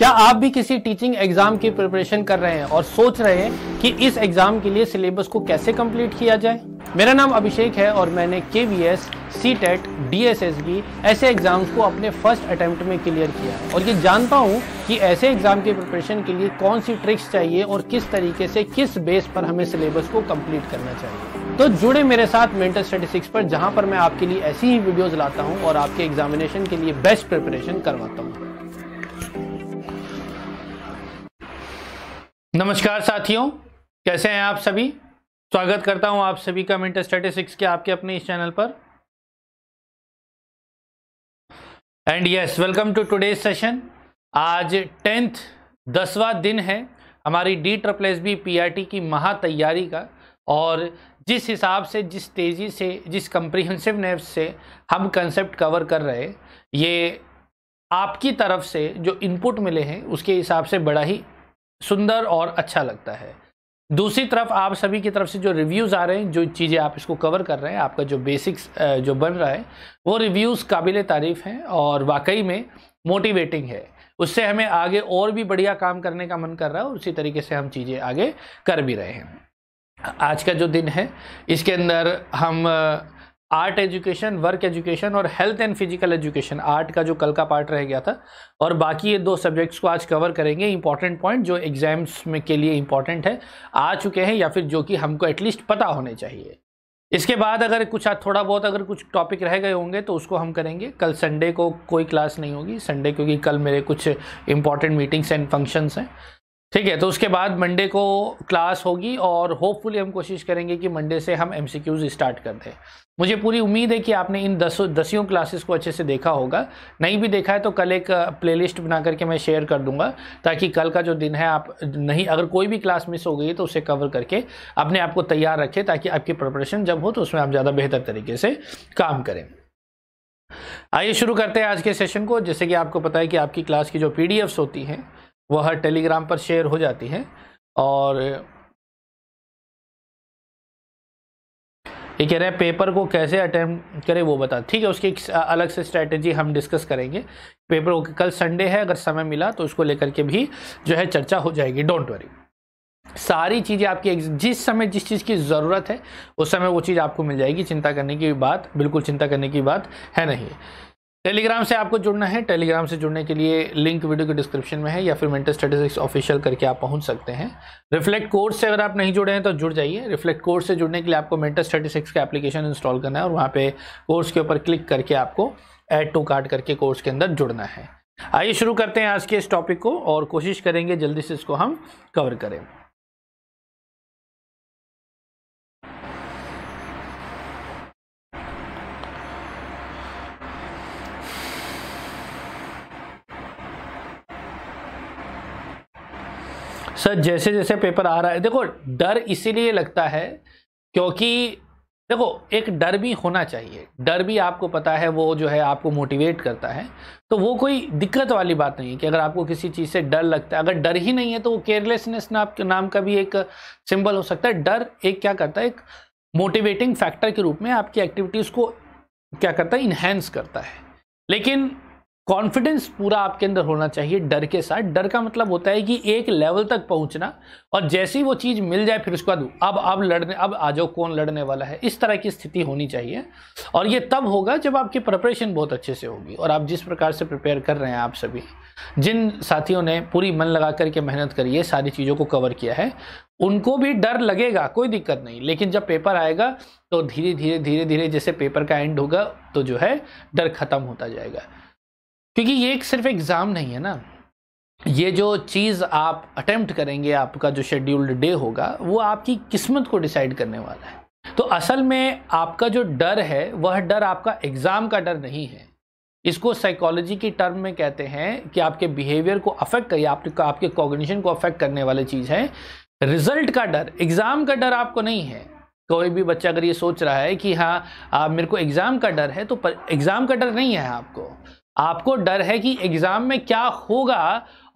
क्या आप भी किसी टीचिंग एग्जाम की प्रिपरेशन कर रहे हैं और सोच रहे हैं कि इस एग्जाम के लिए सिलेबस को कैसे कंप्लीट किया जाए मेरा नाम अभिषेक है और मैंने K V S C TET D S S B ऐसे एग्जाम्स को अपने फर्स्ट अटेम्प्ट में क्लियर किया है और ये जानता हूँ कि ऐसे एग्जाम के प्रिपरेशन के लिए कौन सी ट्रिक्स चाहिए और किस तरीके से किस बेस पर हमें सिलेबस को कंप्लीट करना चाहिए तो जुड़े मेरे साथ मेंटल स्टेटिस्टिक्स पर जहाँ पर मैं आपके लिए ऐसी ही वीडियोज लाता हूँ और आपके एग्जामिनेशन के लिए बेस्ट प्रिपरेशन करवाता हूँ नमस्कार साथियों कैसे हैं आप सभी स्वागत करता हूं आप सभी का मिनट स्टैटिस्टिक्स के आपके अपने इस चैनल पर and yes welcome to today session आज टेंथ दसवा दिन है हमारी D triple S B P R T की महा तैयारी का और जिस हिसाब से जिस तेज़ी से जिस कंप्रिहेंसिवनेस से हम कंसेप्ट कवर कर रहे ये आपकी तरफ से जो इनपुट मिले हैं उसके हिसाब से बड़ा ही सुंदर और अच्छा लगता है दूसरी तरफ आप सभी की तरफ से जो रिव्यूज़ आ रहे हैं जो चीज़ें आप इसको कवर कर रहे हैं आपका जो बेसिक्स जो बन रहा है वो रिव्यूज़ काबिल तारीफ़ हैं और वाकई में मोटिवेटिंग है उससे हमें आगे और भी बढ़िया काम करने का मन कर रहा है और उसी तरीके से हम चीज़ें आगे कर भी रहे हैं आज का जो दिन है इसके अंदर हम आर्ट एजुकेशन वर्क एजुकेशन और health and physical education art का जो कल का पार्ट रह गया था और बाकी ये दो सब्जेक्ट्स को आज कवर करेंगे इंपॉर्टेंट पॉइंट जो एग्जाम्स में के लिए इंपॉर्टेंट है आ चुके हैं या फिर जो कि हमको एटलीस्ट पता होने चाहिए इसके बाद अगर कुछ थोड़ा बहुत अगर कुछ टॉपिक रह गए होंगे तो उसको हम करेंगे कल संडे को कोई क्लास नहीं होगी संडे क्योंकि कल मेरे कुछ इंपॉर्टेंट मीटिंग्स एंड फंक्शंस हैं ठीक है तो उसके बाद मंडे को क्लास होगी और होपफुली हम कोशिश करेंगे कि मंडे से हम एम स्टार्ट कर दें मुझे पूरी उम्मीद है कि आपने इन दस दसियों क्लासेस को अच्छे से देखा होगा नहीं भी देखा है तो कल एक प्लेलिस्ट बना करके मैं शेयर कर दूंगा ताकि कल का जो दिन है आप नहीं अगर कोई भी क्लास मिस हो गई है तो उसे कवर करके अपने आप को तैयार रखें ताकि आपकी प्रिपरेशन जब हो तो उसमें आप ज़्यादा बेहतर तरीके से काम करें आइए शुरू करते हैं आज के सेशन को जैसे कि आपको पता है कि आपकी क्लास की जो पी होती हैं वह टेलीग्राम पर शेयर हो जाती है और ये कह रहे हैं पेपर को कैसे अटेम्प्ट करें वो बता ठीक है उसकी अलग से स्ट्रैटेजी हम डिस्कस करेंगे पेपर को कल संडे है अगर समय मिला तो उसको लेकर के भी जो है चर्चा हो जाएगी डोंट वरी सारी चीज़ें आपकी जिस समय जिस चीज़ की ज़रूरत है उस समय वो चीज़ आपको मिल जाएगी चिंता करने की बात बिल्कुल चिंता करने की बात है नहीं टेलीग्राम से आपको जुड़ना है टेलीग्राम से जुड़ने के लिए लिंक वीडियो के डिस्क्रिप्शन में है या फिर मेंटल स्टेटिस्टिक्स ऑफिशियल करके आप पहुंच सकते हैं रिफ्लेक्ट कोर्स से अगर आप नहीं जुड़े हैं तो जुड़ जाइए रिफ्लेक्ट कोर्स से जुड़ने के लिए आपको मेंटल स्टेटिस्टिक्स का एप्लीकेशन इंस्टॉल करना है और वहाँ पर कोर्स के ऊपर क्लिक करके आपको एड टू कार्ड करके कोर्स के अंदर जुड़ना है आइए शुरू करते हैं आज के इस टॉपिक को और कोशिश करेंगे जल्दी से इसको हम कवर करें सर जैसे जैसे पेपर आ रहा है देखो डर इसीलिए लगता है क्योंकि देखो एक डर भी होना चाहिए डर भी आपको पता है वो जो है आपको मोटिवेट करता है तो वो कोई दिक्कत वाली बात नहीं है कि अगर आपको किसी चीज़ से डर लगता है अगर डर ही नहीं है तो वो केयरलेसनेस नाम का भी एक सिंबल हो सकता है डर एक क्या करता है एक मोटिवेटिंग फैक्टर के रूप में आपकी एक्टिविटीज़ को क्या करता है इन्हेंस करता है लेकिन कॉन्फिडेंस पूरा आपके अंदर होना चाहिए डर के साथ डर का मतलब होता है कि एक लेवल तक पहुंचना और जैसे ही वो चीज़ मिल जाए फिर उसके बाद अब अब लड़ने अब आ जाओ कौन लड़ने वाला है इस तरह की स्थिति होनी चाहिए और ये तब होगा जब आपकी प्रिपरेशन बहुत अच्छे से होगी और आप जिस प्रकार से प्रिपेयर कर रहे हैं आप सभी जिन साथियों ने पूरी मन लगा करके मेहनत करी है सारी चीज़ों को कवर किया है उनको भी डर लगेगा कोई दिक्कत नहीं लेकिन जब पेपर आएगा तो धीरे धीरे धीरे धीरे जैसे पेपर का एंड होगा तो जो है डर खत्म होता जाएगा क्योंकि ये एक सिर्फ एग्ज़ाम नहीं है ना ये जो चीज़ आप अटेम्प्ट करेंगे आपका जो शेड्यूल्ड डे होगा वो आपकी किस्मत को डिसाइड करने वाला है तो असल में आपका जो डर है वह डर आपका एग्ज़ाम का डर नहीं है इसको साइकोलॉजी की टर्म में कहते हैं कि आपके बिहेवियर को अफेक्ट करिए आप, आपके कॉग्निशन को अफेक्ट करने वाली चीज़ है रिजल्ट का डर एग्ज़ाम का डर आपको नहीं है कोई भी बच्चा अगर ये सोच रहा है कि हाँ मेरे को एग्ज़ाम का डर है तो एग्ज़ाम का डर नहीं है आपको आपको डर है कि एग्ज़ाम में क्या होगा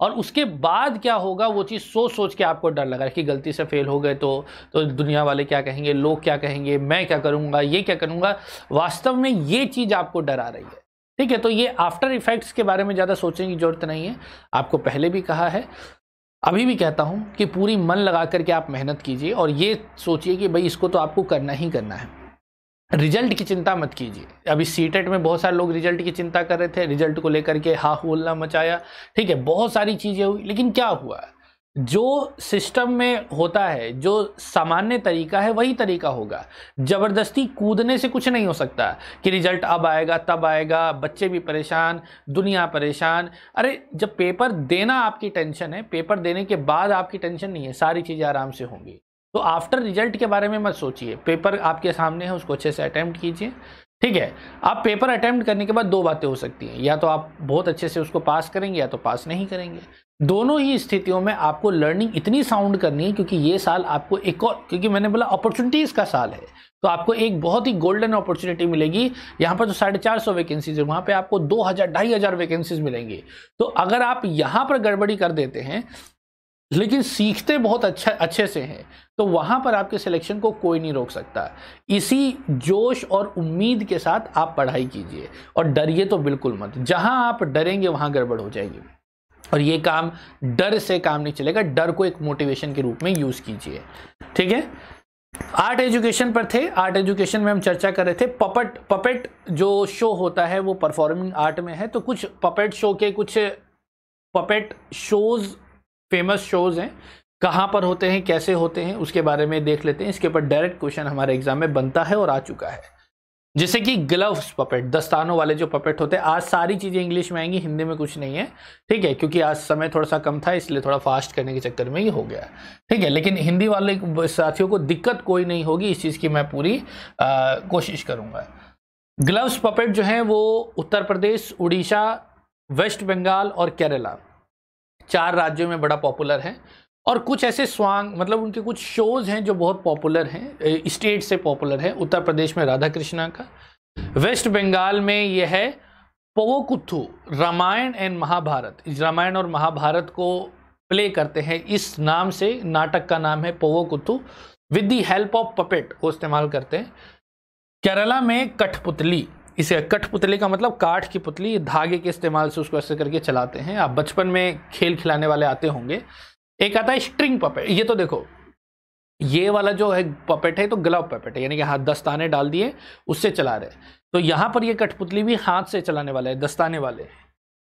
और उसके बाद क्या होगा वो चीज़ सोच सोच के आपको डर लगा कि गलती से फेल हो गए तो तो दुनिया वाले क्या कहेंगे लोग क्या कहेंगे मैं क्या करूँगा ये क्या करूँगा वास्तव में ये चीज़ आपको डरा रही है ठीक है तो ये आफ्टर इफ़ेक्ट्स के बारे में ज़्यादा सोचने की ज़रूरत नहीं है आपको पहले भी कहा है अभी भी कहता हूँ कि पूरी मन लगा करके आप मेहनत कीजिए और ये सोचिए कि भाई इसको तो आपको करना ही करना है रिजल्ट की चिंता मत कीजिए अभी सी e में बहुत सारे लोग रिजल्ट की चिंता कर रहे थे रिजल्ट को लेकर के हा होल्ला मचाया ठीक है बहुत सारी चीज़ें हुई लेकिन क्या हुआ जो सिस्टम में होता है जो सामान्य तरीका है वही तरीका होगा ज़बरदस्ती कूदने से कुछ नहीं हो सकता कि रिजल्ट अब आएगा तब आएगा बच्चे भी परेशान दुनिया परेशान अरे जब पेपर देना आपकी टेंशन है पेपर देने के बाद आपकी टेंशन नहीं है सारी चीज़ें आराम से होंगी तो आफ्टर रिजल्ट के बारे में मत सोचिए पेपर आपके सामने है उसको अच्छे से अटैम्प्ट कीजिए ठीक है आप पेपर अटैम्प्ट करने के बाद दो बातें हो सकती हैं या तो आप बहुत अच्छे से उसको पास करेंगे या तो पास नहीं करेंगे दोनों ही स्थितियों में आपको लर्निंग इतनी साउंड करनी है क्योंकि ये साल आपको एक और क्योंकि मैंने बोला अपॉर्चुनिटीज़ का साल है तो आपको एक बहुत ही गोल्डन अपॉर्चुनिटी मिलेगी यहाँ पर जो तो साढ़े चार सौ वैकेंसीज है वहाँ पे आपको दो हज़ार ढाई हज़ार वैकेंसीज मिलेंगी तो अगर आप यहाँ पर गड़बड़ी कर देते हैं लेकिन सीखते बहुत अच्छा अच्छे से हैं तो वहाँ पर आपके सिलेक्शन को कोई नहीं रोक सकता इसी जोश और उम्मीद के साथ आप पढ़ाई कीजिए और डरिए तो बिल्कुल मत जहाँ आप डरेंगे वहाँ गड़बड़ हो जाएगी और ये काम डर से काम नहीं चलेगा डर को एक मोटिवेशन के रूप में यूज़ कीजिए ठीक है आर्ट एजुकेशन पर थे आर्ट एजुकेशन में हम चर्चा कर रहे थे पपेट पपेट जो शो होता है वो परफॉर्मिंग आर्ट में है तो कुछ पपेट शो के कुछ पपेट शोज़ फेमस शोज़ हैं कहाँ पर होते हैं कैसे होते हैं उसके बारे में देख लेते हैं इसके ऊपर डायरेक्ट क्वेश्चन हमारे एग्जाम में बनता है और आ चुका है जैसे कि ग्लव्स पपेट दस्तानों वाले जो पपेट होते हैं आज सारी चीज़ें इंग्लिश में आएंगी हिंदी में कुछ नहीं है ठीक है क्योंकि आज समय थोड़ा सा कम था इसलिए थोड़ा फास्ट करने के चक्कर में ये हो गया ठीक है लेकिन हिंदी वाले साथियों को दिक्कत कोई नहीं होगी इस चीज़ की मैं पूरी आ, कोशिश करूँगा ग्लव्स पपेट जो हैं वो उत्तर प्रदेश उड़ीसा वेस्ट बंगाल और केरला चार राज्यों में बड़ा पॉपुलर है और कुछ ऐसे स्वांग मतलब उनके कुछ शोज़ हैं जो बहुत पॉपुलर हैं स्टेट से पॉपुलर है उत्तर प्रदेश में राधा कृष्णा का वेस्ट बंगाल में यह है पवोकुथु रामायण एंड महाभारत रामायण और महाभारत को प्ले करते हैं इस नाम से नाटक का नाम है Pavakoothu with the help of puppet को इस्तेमाल करते हैं केरला में कठपुतली इसे कठपुतली का मतलब काठ की पुतली धागे के इस्तेमाल से उसको ऐसे करके चलाते हैं आप बचपन में खेल खिलाने वाले आते होंगे एक आता है स्ट्रिंग पपेट ये तो देखो ये वाला जो है पपेट है तो ग्लव पपेट है यानी कि हाथ दस्ताने डाल दिए उससे चला रहे तो यहाँ पर ये कठपुतली भी हाथ से चलाने वाला है दस्ताने वाले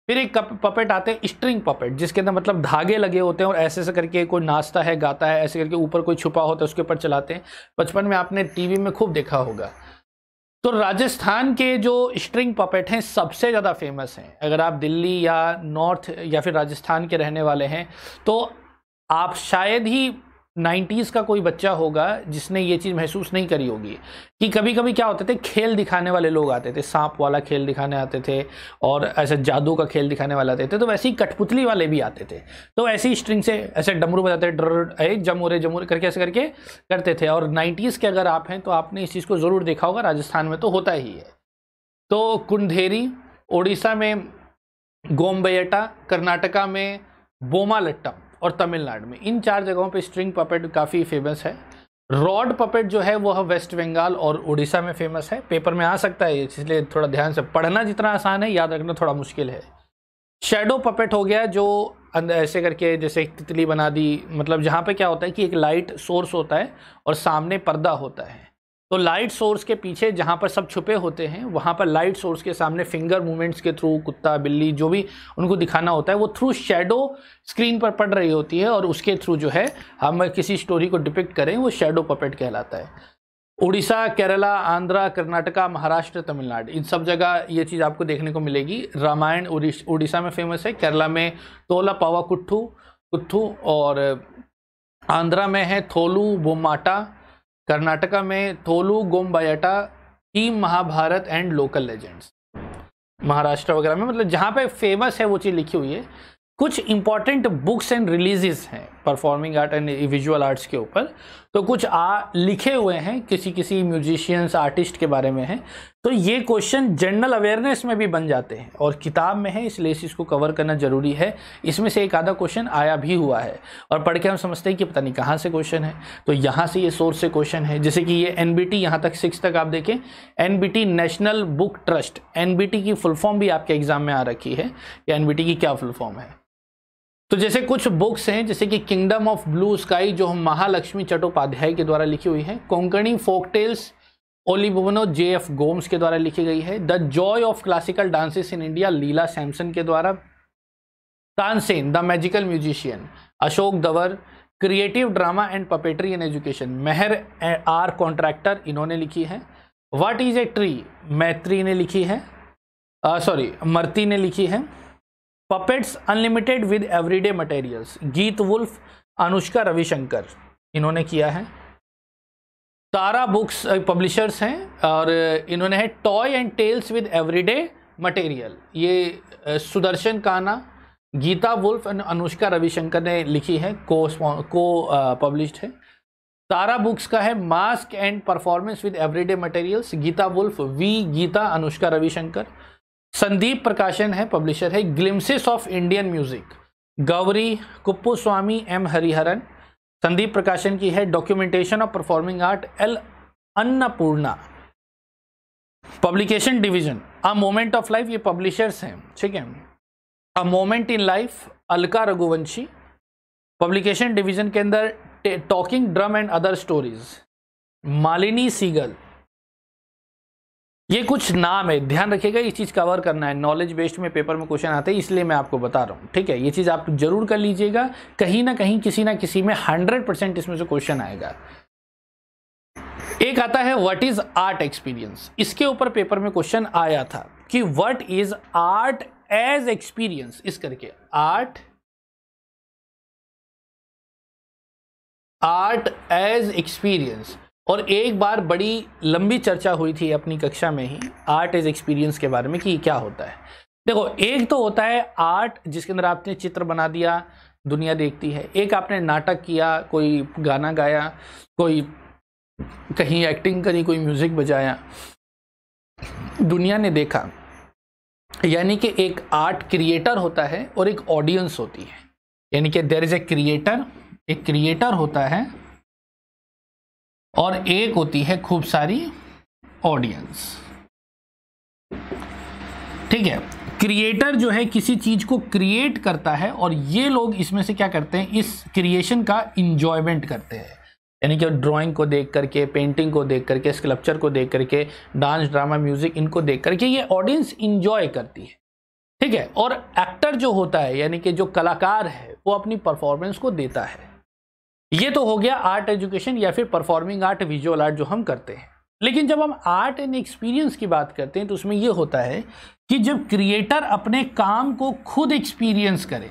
फिर एक पपेट आते हैं स्ट्रिंग पपेट जिसके अंदर मतलब धागे लगे होते हैं और ऐसे ऐसे करके कोई नाचता है गाता है ऐसे करके ऊपर कोई छुपा होता है उसके ऊपर चलाते हैं बचपन में आपने टीवी में खूब देखा होगा तो राजस्थान के जो स्ट्रिंग पपेट हैं सबसे ज़्यादा फेमस हैं अगर आप दिल्ली या नॉर्थ या फिर राजस्थान के रहने वाले हैं तो आप शायद ही नाइन्टीज़ का कोई बच्चा होगा जिसने ये चीज़ महसूस नहीं करी होगी कि कभी कभी क्या होते थे खेल दिखाने वाले लोग आते थे सांप वाला खेल दिखाने आते थे और ऐसे जादू का खेल दिखाने वाले आते थे तो वैसे ही कठपुतली वाले भी आते थे तो ऐसी स्ट्रिंग से ऐसे डमरू बजाते डर ए जमूरे जमूरे करके ऐसे करके करते थे और नाइन्टीज़ के अगर आप हैं तो आपने इस चीज़ को ज़रूर देखा होगा राजस्थान में तो होता ही है तो कुंडेरी उड़ीसा में गोम्बेटा कर्नाटका में लट्टम और तमिलनाडु में इन चार जगहों पे स्ट्रिंग पपेट काफ़ी फेमस है रॉड पपेट जो है वह वेस्ट बंगाल और उड़ीसा में फेमस है पेपर में आ सकता है इसलिए थोड़ा ध्यान से पढ़ना जितना आसान है याद रखना थोड़ा मुश्किल है शेडो पपेट हो गया जो अंदर ऐसे करके जैसे एक तितली बना दी मतलब जहाँ पे क्या होता है कि एक लाइट सोर्स होता है और सामने पर्दा होता है तो लाइट सोर्स के पीछे जहाँ पर सब छुपे होते हैं वहाँ पर लाइट सोर्स के सामने फिंगर मूवमेंट्स के थ्रू कुत्ता बिल्ली जो भी उनको दिखाना होता है वो थ्रू शेडो स्क्रीन पर पड़ रही होती है और उसके थ्रू जो है हम किसी स्टोरी को डिपिक्ट करें वो शेडो पपेट कहलाता है उड़ीसा केरला आंध्रा कर्नाटका महाराष्ट्र तमिलनाडु इन सब जगह ये चीज़ आपको देखने को मिलेगी रामायण उड़ीसा में फेमस है केरला में तोला पावा कुट्ठू कुट्ठू और आंध्रा में है थोलू बोमाटा कर्नाटका में Tholu Gombeyata team Mahabharata and local legends Maharashtra वगैरह में मतलब जहाँ पे फेमस है वो चीज़ लिखी हुई है कुछ इंपॉर्टेंट बुक्स एंड रिलीजेस हैं performing art and visual arts के ऊपर तो कुछ आ लिखे हुए हैं किसी किसी म्यूजिशियंस आर्टिस्ट के बारे में हैं तो ये क्वेश्चन जनरल अवेयरनेस में भी बन जाते हैं और किताब में है इसलिए इसको कवर करना ज़रूरी है इसमें से एक आधा क्वेश्चन आया भी हुआ है और पढ़ के हम समझते हैं कि पता नहीं कहाँ से क्वेश्चन है तो यहाँ से ये सोर्स से क्वेश्चन है जैसे कि ये एन बी टी यहाँ तक सिक्स तक आप देखें N B T national book trust N B T की फुल फॉर्म भी आपके एग्ज़ाम में आ रखी है कि एन बी टी की क्या फुल फॉर्म है तो जैसे कुछ बुक्स हैं जैसे कि किंगडम ऑफ ब्लू स्काई जो हम महालक्ष्मी चट्टोपाध्याय के द्वारा लिखी हुई है कोंकणी फोक टेल्स भुवनो जे एफ गोम्स के द्वारा लिखी गई है the joy of classical dances in India Leela Samson के द्वारा Tansen the magical musician Ashok Davar creative drama and puppetry in education Meher R Contractor इन्होंने लिखी है वाट इज ए ट्री मैत्री ने लिखी है सॉरी uh, मर्ती ने लिखी है puppets unlimited with everyday materials Gita Wolf Anushka Ravishankar इन्होंने किया है तारा बुक्स पब्लिशर्स हैं और इन्होंने है toy and tales with everyday material ये सुदर्शन काना गीता वुल्फ एंड अनुष्का रविशंकर ने लिखी है को को पब्लिश्ड है तारा बुक्स का है mask and performance with everyday materials Gita Wolf V Geetha Anushka Ravishankar Sandeep Prakashan है पब्लिशर है glimpses of Indian music Gowri Kuppu Swamy M Hariharan Sandeep Prakashan की है documentation of performing art L Annapurna publication division a moment of life ये पब्लिशर्स हैं ठीक है a moment in life Alka Raghuvanshi publication division के अंदर talking drum and other stories Malini Sehgal ये कुछ नाम है ध्यान रखिएगा इस चीज़ कवर करना है नॉलेज बेस्ड में पेपर में क्वेश्चन आते हैं इसलिए मैं आपको बता रहा हूँ ठीक है ये चीज़ आप जरूर कर लीजिएगा कहीं ना कहीं किसी ना किसी में हंड्रेड परसेंट इसमें से क्वेश्चन आएगा एक आता है व्हाट इज आर्ट एक्सपीरियंस इसके ऊपर पेपर में क्वेश्चन आया था कि what is art as experience इस करके आर्ट आर्ट एज एक्सपीरियंस और एक बार बड़ी लंबी चर्चा हुई थी अपनी कक्षा में ही आर्ट इज एक्सपीरियंस के बारे में कि क्या होता है देखो एक तो होता है आर्ट जिसके अंदर आपने चित्र बना दिया दुनिया देखती है एक आपने नाटक किया कोई गाना गाया कोई कहीं एक्टिंग करी कोई म्यूज़िक बजाया दुनिया ने देखा यानी कि एक आर्ट क्रिएटर होता है और एक ऑडियंस होती है यानी कि देर इज़ ए क्रिएटर एक क्रिएटर होता है और एक होती है खूब सारी ऑडियंस ठीक है क्रिएटर जो है किसी चीज को क्रिएट करता है और ये लोग इसमें से क्या करते हैं इस क्रिएशन का इंजॉयमेंट करते हैं यानी कि ड्राइंग को देख करके पेंटिंग को देख करके स्कल्पचर को देख करके डांस ड्रामा म्यूजिक इनको देख करके ये ऑडियंस इंजॉय करती है ठीक है और एक्टर जो होता है यानी कि जो कलाकार है वो अपनी परफॉर्मेंस को देता है ये तो हो गया आर्ट एजुकेशन या फिर परफॉर्मिंग आर्ट विजुअल आर्ट जो हम करते हैं लेकिन जब हम आर्ट एंड एक्सपीरियंस की बात करते हैं तो उसमें ये होता है कि जब क्रिएटर अपने काम को खुद एक्सपीरियंस करे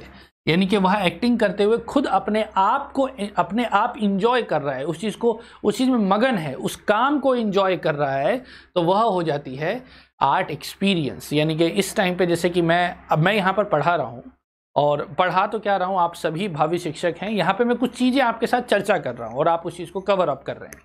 यानी कि वह एक्टिंग करते हुए खुद अपने आप को अपने आप इंजॉय कर रहा है उस चीज़ को उस चीज़ में मगन है उस काम को इंजॉय कर रहा है तो वह हो जाती है आर्ट एक्सपीरियंस यानी कि इस टाइम पे जैसे कि मैं अब मैं यहाँ पर पढ़ा रहा हूँ और पढ़ा तो क्या रहा हूँ आप सभी भावी शिक्षक हैं यहाँ पे मैं कुछ चीज़ें आपके साथ चर्चा कर रहा हूँ और आप उस चीज़ को कवर अप कर रहे हैं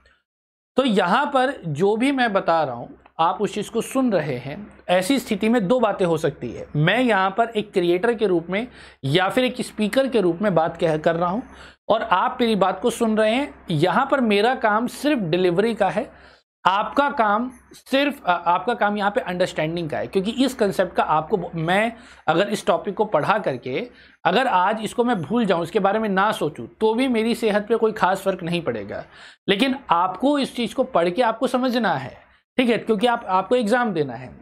तो यहाँ पर जो भी मैं बता रहा हूँ आप उस चीज़ को सुन रहे हैं ऐसी स्थिति में दो बातें हो सकती है मैं यहाँ पर एक क्रिएटर के रूप में या फिर एक स्पीकर के रूप में बात कह कर रहा हूँ और आप मेरी बात को सुन रहे हैं यहाँ पर मेरा काम सिर्फ डिलीवरी का है आपका काम सिर्फ आपका काम यहाँ पे अंडरस्टैंडिंग का है क्योंकि इस कंसेप्ट का आपको मैं अगर इस टॉपिक को पढ़ा करके अगर आज इसको मैं भूल जाऊँ इसके बारे में ना सोचूँ तो भी मेरी सेहत पे कोई खास फ़र्क नहीं पड़ेगा लेकिन आपको इस चीज़ को पढ़ के आपको समझना है ठीक है क्योंकि आप आपको एग्ज़ाम देना है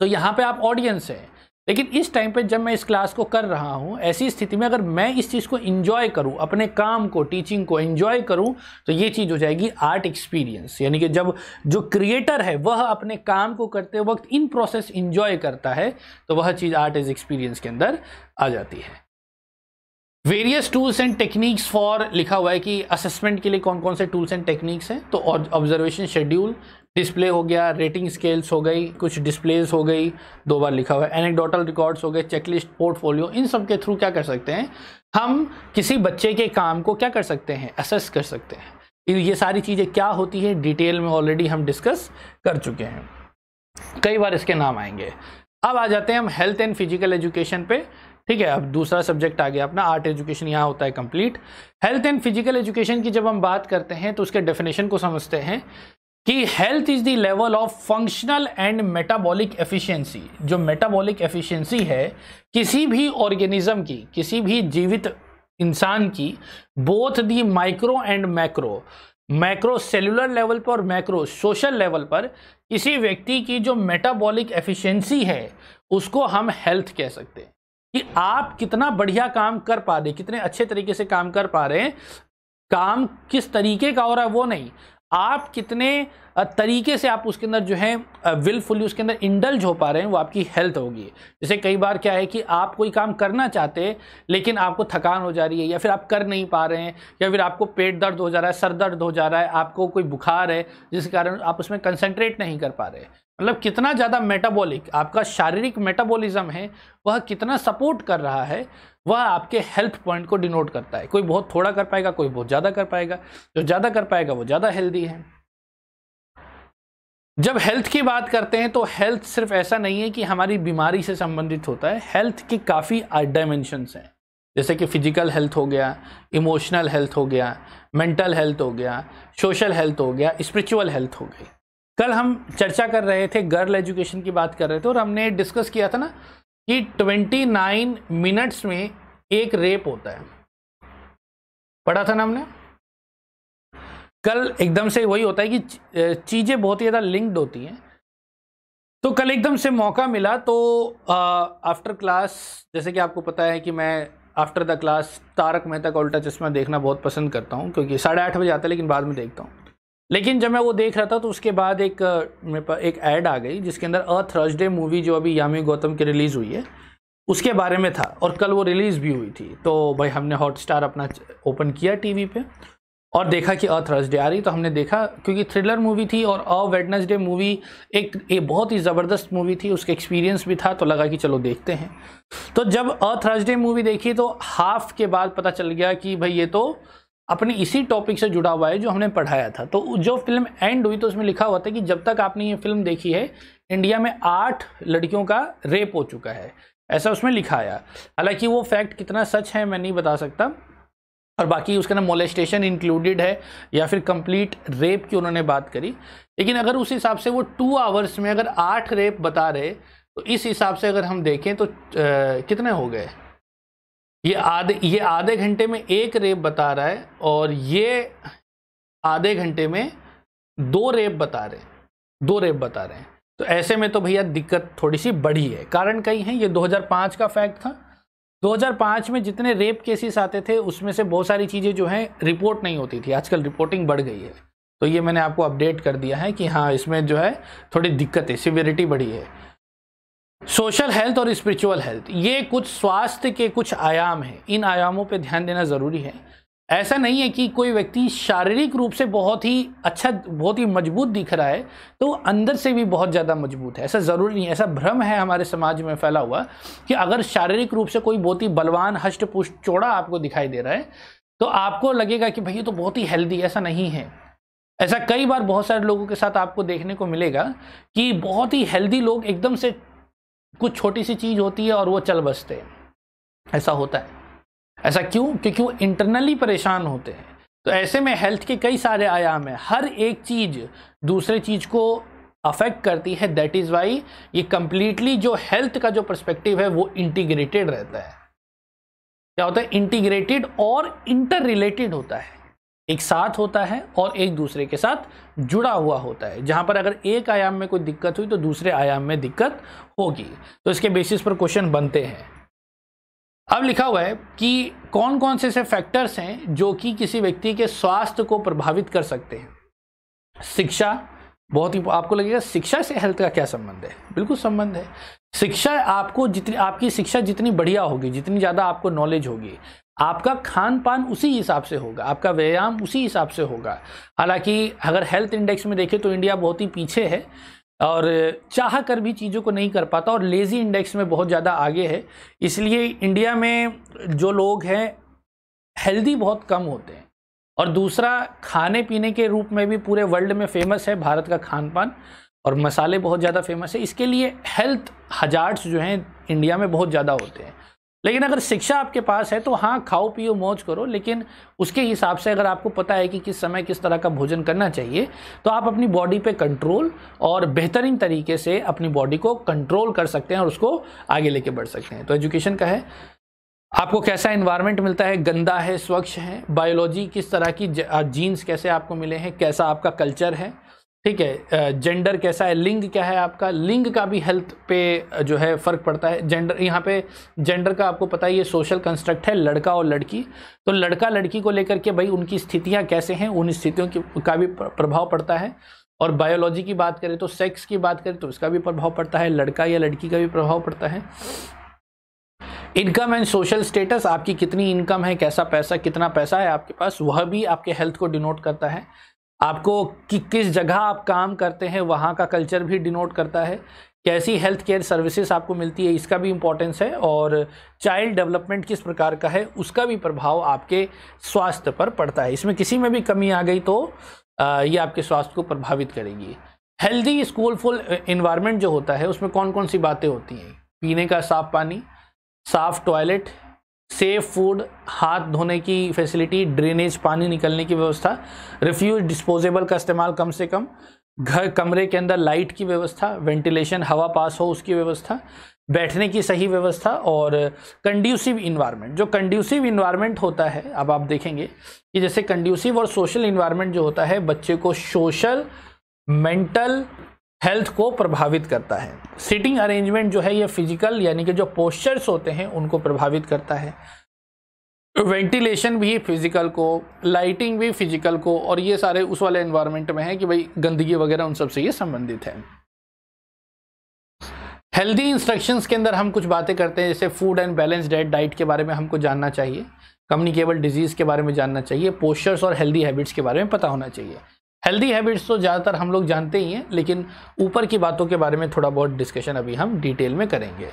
तो यहाँ पर आप ऑडियंस हैं लेकिन इस टाइम पे जब मैं इस क्लास को कर रहा हूँ ऐसी स्थिति में अगर मैं इस चीज़ को इन्जॉय करूँ अपने काम को टीचिंग को इन्जॉय करूँ तो ये चीज़ हो जाएगी आर्ट एक्सपीरियंस यानी कि जब जो क्रिएटर है वह अपने काम को करते वक्त इन प्रोसेस इन्जॉय करता है तो वह चीज़ आर्ट एज एक्सपीरियंस के अंदर आ जाती है various tools and techniques for लिखा हुआ है कि असेसमेंट के लिए कौन कौन से टूल्स एंड टेक्निक्स हैं तो ऑब्जर्वेशन शेड्यूल डिस्प्ले हो गया रेटिंग स्केल्स हो गई कुछ डिस्प्लेस हो गई दो बार लिखा हुआ है एनेक्डोटल रिकॉर्ड्स हो गए चेकलिस्ट पोर्टफोलियो इन सब के थ्रू क्या कर सकते हैं हम किसी बच्चे के काम को क्या कर सकते हैं असेस कर सकते हैं ये सारी चीज़ें क्या होती है डिटेल में ऑलरेडी हम डिस्कस कर चुके हैं कई बार इसके नाम आएंगे अब आ जाते हैं हम हेल्थ एंड फिजिकल एजुकेशन पे ठीक है अब दूसरा सब्जेक्ट आ गया अपना आर्ट एजुकेशन यहाँ होता है complete health and physical education की जब हम बात करते हैं तो उसके डेफिनेशन को समझते हैं कि health is the level of functional and metabolic efficiency जो मेटाबॉलिक एफिशिएंसी है किसी भी ऑर्गेनिज्म की किसी भी जीवित इंसान की both the micro and macro macro cellular level पर और मैक्रो सोशल लेवल पर किसी व्यक्ति की जो मेटाबॉलिक एफिशिएंसी है उसको हम हेल्थ कह सकते हैं कि आप कितना बढ़िया काम कर पा रहे कितने अच्छे तरीके से काम कर पा रहे हैं काम किस तरीके का हो रहा है वो नहीं आप कितने तरीके से आप उसके अंदर जो है विलफुली उसके अंदर इंडल्ज हो पा रहे हैं वो आपकी हेल्थ होगी जैसे कई बार क्या है कि आप कोई काम करना चाहते हैं लेकिन आपको थकान हो जा रही है या फिर आप कर नहीं पा रहे हैं या फिर आपको पेट दर्द हो जा रहा है सर दर्द हो जा रहा है आपको कोई बुखार है जिस कारण आप उसमें कंसनट्रेट नहीं कर पा रहे मतलब कितना ज़्यादा मेटाबॉलिक आपका शारीरिक मेटाबॉलिज्म है वह कितना सपोर्ट कर रहा है वह आपके हेल्थ पॉइंट को डिनोट करता है कोई बहुत थोड़ा कर पाएगा कोई बहुत ज़्यादा कर पाएगा जो ज़्यादा कर पाएगा वो ज़्यादा हेल्दी है जब हेल्थ की बात करते हैं तो हेल्थ सिर्फ ऐसा नहीं है कि हमारी बीमारी से संबंधित होता है हेल्थ के काफ़ी डायमेंशंस हैं जैसे कि फिजिकल हेल्थ हो गया इमोशनल हेल्थ हो गया मेंटल हेल्थ हो गया सोशल हेल्थ हो गया स्पिरिचुअल हेल्थ हो गई कल हम चर्चा कर रहे थे गर्ल एजुकेशन की बात कर रहे थे और हमने डिस्कस किया था ना कि 29 मिनट्स में एक रेप होता है पढ़ा था ना हमने कल एकदम से वही होता है कि चीज़ें बहुत ही ज़्यादा लिंक्ड होती हैं तो कल एकदम से मौका मिला तो आफ्टर क्लास जैसे कि आपको पता है कि मैं after the class Tarak Mehta ka Ooltah चश्मा देखना बहुत पसंद करता हूँ क्योंकि साढ़े आठ बजे आता है लेकिन बाद में देखता हूँ लेकिन जब मैं वो देख रहा था तो उसके बाद एक मेरे पास एक ऐड आ गई जिसके अंदर अ थर्सडे मूवी जो अभी यामी गौतम की रिलीज़ हुई है उसके बारे में था और कल वो रिलीज़ भी हुई थी तो भाई हमने हॉटस्टार अपना ओपन किया टीवी पे और देखा कि अ थर्सडे आ रही तो हमने देखा क्योंकि थ्रिलर मूवी थी और अ वेडनेसडे मूवी एक एक बहुत ही ज़बरदस्त मूवी थी उसका एक्सपीरियंस भी था तो लगा कि चलो देखते हैं तो जब अ थर्सडे मूवी देखी तो हाफ के बाद पता चल गया कि भाई ये तो अपने इसी टॉपिक से जुड़ा हुआ है जो हमने पढ़ाया था तो जो फिल्म एंड हुई तो उसमें लिखा हुआ था कि जब तक आपने ये फिल्म देखी है इंडिया में आठ लड़कियों का रेप हो चुका है ऐसा उसमें लिखा आया हालांकि वो फैक्ट कितना सच है मैं नहीं बता सकता और बाकी उसके अंदर मोलेस्टेशन इंक्लूडेड है या फिर कंप्लीट रेप की उन्होंने बात करी लेकिन अगर उस हिसाब से वो टू आवर्स में अगर आठ रेप बता रहे तो इस हिसाब से अगर हम देखें तो आ, कितने हो गए ये आधे ये आधे घंटे में एक रेप बता रहा है और ये आधे घंटे में दो रेप बता रहे हैं दो रेप बता रहे हैं तो ऐसे में तो भैया दिक्कत थोड़ी सी बढ़ी है कारण कई हैं ये 2005 का फैक्ट था 2005 में जितने रेप केसेस आते थे उसमें से बहुत सारी चीज़ें जो हैं रिपोर्ट नहीं होती थी आजकल रिपोर्टिंग बढ़ गई है तो ये मैंने आपको अपडेट कर दिया है कि हाँ इसमें जो है थोड़ी दिक्कत है सिवियरिटी बढ़ी है सोशल हेल्थ और स्पिरिचुअल हेल्थ ये कुछ स्वास्थ्य के कुछ आयाम हैं इन आयामों पे ध्यान देना ज़रूरी है ऐसा नहीं है कि कोई व्यक्ति शारीरिक रूप से बहुत ही अच्छा बहुत ही मजबूत दिख रहा है तो अंदर से भी बहुत ज़्यादा मजबूत है ऐसा ज़रूरी नहीं ऐसा भ्रम है हमारे समाज में फैला हुआ कि अगर शारीरिक रूप से कोई बहुत ही बलवान हष्ट पुष्ट चौड़ा आपको दिखाई दे रहा है तो आपको लगेगा कि भैया तो बहुत ही हेल्दी ऐसा नहीं है ऐसा कई बार बहुत सारे लोगों के साथ आपको देखने को मिलेगा कि बहुत ही हेल्दी लोग एकदम से कुछ छोटी सी चीज़ होती है और वो चल बसते हैं ऐसा होता है ऐसा क्यों क्योंकि वो इंटरनली परेशान होते हैं तो ऐसे में हेल्थ के कई सारे आयाम हैं हर एक चीज़ दूसरे चीज़ को अफेक्ट करती है दैट इज़ वाई ये कम्प्लीटली जो हेल्थ का जो परस्पेक्टिव है वो इंटीग्रेटेड रहता है क्या होता है इंटीग्रेटेड और इंटर रिलेटेड होता है एक साथ होता है और एक दूसरे के साथ जुड़ा हुआ होता है जहां पर अगर एक आयाम में कोई दिक्कत हुई तो दूसरे आयाम में दिक्कत होगी तो इसके बेसिस पर क्वेश्चन बनते हैं अब लिखा हुआ है कि कौन कौन से ऐसे फैक्टर्स हैं जो कि किसी व्यक्ति के स्वास्थ्य को प्रभावित कर सकते हैं शिक्षा बहुत ही आपको लगेगा शिक्षा से हेल्थ का क्या संबंध है बिल्कुल संबंध है शिक्षा आपको जितनी आपकी शिक्षा जितनी बढ़िया होगी जितनी ज़्यादा आपको नॉलेज होगी आपका खान पान उसी हिसाब से होगा आपका व्यायाम उसी हिसाब से होगा हालांकि अगर हेल्थ इंडेक्स में देखें तो इंडिया बहुत ही पीछे है और चाह कर भी चीज़ों को नहीं कर पाता और लेज़ी इंडेक्स में बहुत ज़्यादा आगे है इसलिए इंडिया में जो लोग हैं हेल्दी बहुत कम होते हैं और दूसरा खाने पीने के रूप में भी पूरे वर्ल्ड में फेमस है भारत का खान पान और मसाले बहुत ज़्यादा फेमस है इसके लिए हेल्थ हजार्ड्स जो हैं इंडिया में बहुत ज़्यादा होते हैं लेकिन अगर शिक्षा आपके पास है तो हाँ खाओ पियो मौज करो लेकिन उसके हिसाब से अगर आपको पता है कि किस समय किस तरह का भोजन करना चाहिए तो आप अपनी बॉडी पे कंट्रोल और बेहतरीन तरीके से अपनी बॉडी को कंट्रोल कर सकते हैं और उसको आगे लेके बढ़ सकते हैं तो एजुकेशन का है आपको कैसा इन्वायरमेंट मिलता है गंदा है स्वच्छ है बायोलॉजी किस तरह की जीन्स कैसे आपको मिले हैं कैसा आपका कल्चर है ठीक है जेंडर कैसा है लिंग क्या है आपका लिंग का भी हेल्थ पे जो है फ़र्क पड़ता है जेंडर यहाँ पे जेंडर का आपको पता है ये सोशल कंस्ट्रक्ट है लड़का और लड़की तो लड़का लड़की को लेकर के भाई उनकी स्थितियाँ कैसे हैं उन स्थितियों की का भी प्रभाव पड़ता है और बायोलॉजी की बात करें तो सेक्स की बात करें तो उसका भी प्रभाव पड़ता है लड़का या लड़की का भी प्रभाव पड़ता है इनकम एंड सोशल स्टेटस आपकी कितनी इनकम है कैसा पैसा कितना पैसा है आपके पास वह भी आपके हेल्थ को डिनोट करता है आपको कि किस जगह आप काम करते हैं वहाँ का कल्चर भी डिनोट करता है कैसी हेल्थ केयर सर्विसेज आपको मिलती है इसका भी इम्पोर्टेंस है और चाइल्ड डेवलपमेंट किस प्रकार का है उसका भी प्रभाव आपके स्वास्थ्य पर पड़ता है इसमें किसी में भी कमी आ गई तो ये आपके स्वास्थ्य को प्रभावित करेगी हेल्दी स्कूलफुल इन्वायरमेंट जो होता है उसमें कौन कौन सी बातें होती हैं पीने का साफ़ पानी साफ़ टॉयलेट सेफ फूड हाथ धोने की फैसिलिटी ड्रेनेज पानी निकलने की व्यवस्था रिफ्यूज डिस्पोजेबल का इस्तेमाल कम से कम घर कमरे के अंदर लाइट की व्यवस्था वेंटिलेशन हवा पास हो उसकी व्यवस्था बैठने की सही व्यवस्था और कंड्यूसिव इन्वायरमेंट जो कंड्यूसिव इन्वायरमेंट होता है अब आप देखेंगे कि जैसे कंड्यूसिव और सोशल इन्वायरमेंट जो होता है बच्चे को सोशल मेंटल हेल्थ को प्रभावित करता है सिटिंग अरेंजमेंट जो है ये फिजिकल यानी कि जो पोस्चर्स होते हैं उनको प्रभावित करता है वेंटिलेशन भी फिज़िकल को लाइटिंग भी फिज़िकल को और ये सारे उस वाले इन्वायरमेंट में है कि भाई गंदगी वगैरह उन सब से ये संबंधित है हेल्दी इंस्ट्रक्शंस के अंदर हम कुछ बातें करते हैं जैसे food and balance diet diet के बारे में हमको जानना चाहिए कम्युनिकेबल डिजीज़ के बारे में जानना चाहिए पोस्चर्स और हेल्दी हैबिट्स के बारे में पता होना चाहिए हेल्दी हैबिट्स तो ज़्यादातर हम लोग जानते ही हैं लेकिन ऊपर की बातों के बारे में थोड़ा बहुत डिस्कशन अभी हम डिटेल में करेंगे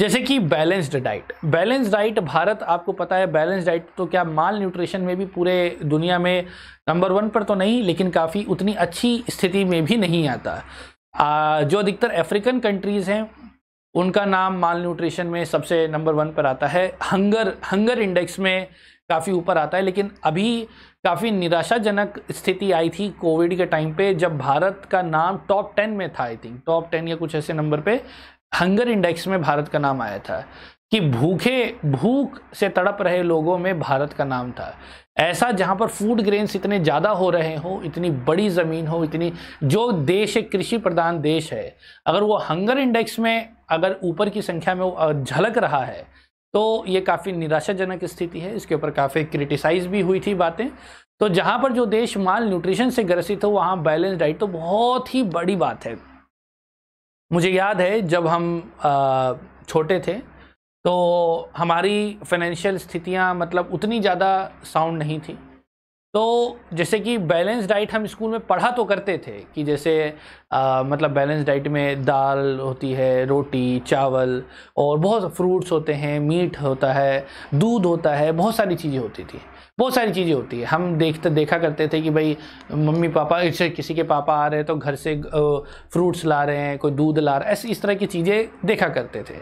जैसे कि balanced diet balance diet Bharat आपको पता है बैलेंस डाइट तो क्या माल न्यूट्रिशन में भी पूरे दुनिया में नंबर वन पर तो नहीं लेकिन काफ़ी उतनी अच्छी स्थिति में भी नहीं आता आ, जो अधिकतर अफ्रीकन कंट्रीज़ हैं उनका नाम माल न्यूट्रिशन में सबसे नंबर वन पर आता है हंगर हंगर इंडेक्स में काफ़ी ऊपर आता है लेकिन अभी काफ़ी निराशाजनक स्थिति आई थी कोविड के टाइम पे जब भारत का नाम टॉप टेन में था आई थिंक टॉप टेन या कुछ ऐसे नंबर पे हंगर इंडेक्स में भारत का नाम आया था कि भूखे भूख से तड़प रहे लोगों में भारत का नाम था ऐसा जहाँ पर फूड ग्रेन्स इतने ज़्यादा हो रहे हो इतनी बड़ी ज़मीन हो इतनी जो देश एक कृषि प्रधान देश है अगर वो हंगर इंडेक्स में अगर ऊपर की संख्या में वो झलक रहा है तो ये काफ़ी निराशाजनक स्थिति है इसके ऊपर काफ़ी क्रिटिसाइज भी हुई थी बातें तो जहाँ पर जो देश माल न्यूट्रिशन से ग्रसित हो वहाँ बैलेंस डाइट तो बहुत ही बड़ी बात है मुझे याद है जब हम छोटे थे तो हमारी फाइनेंशियल स्थितियाँ मतलब उतनी ज़्यादा साउंड नहीं थी तो जैसे कि बैलेंस डाइट हम स्कूल में पढ़ा तो करते थे कि जैसे आ, मतलब बैलेंस डाइट में दाल होती है रोटी चावल और बहुत फ्रूट्स होते हैं मीट होता है दूध होता है बहुत सारी चीज़ें होती थी बहुत सारी चीज़ें होती है हम देखते देखा करते थे कि भाई मम्मी पापा इससे किसी के पापा आ रहे हैं तो घर से फ्रूट्स ला रहे हैं कोई दूध ला रहा है ऐसी इस तरह की चीज़ें देखा करते थे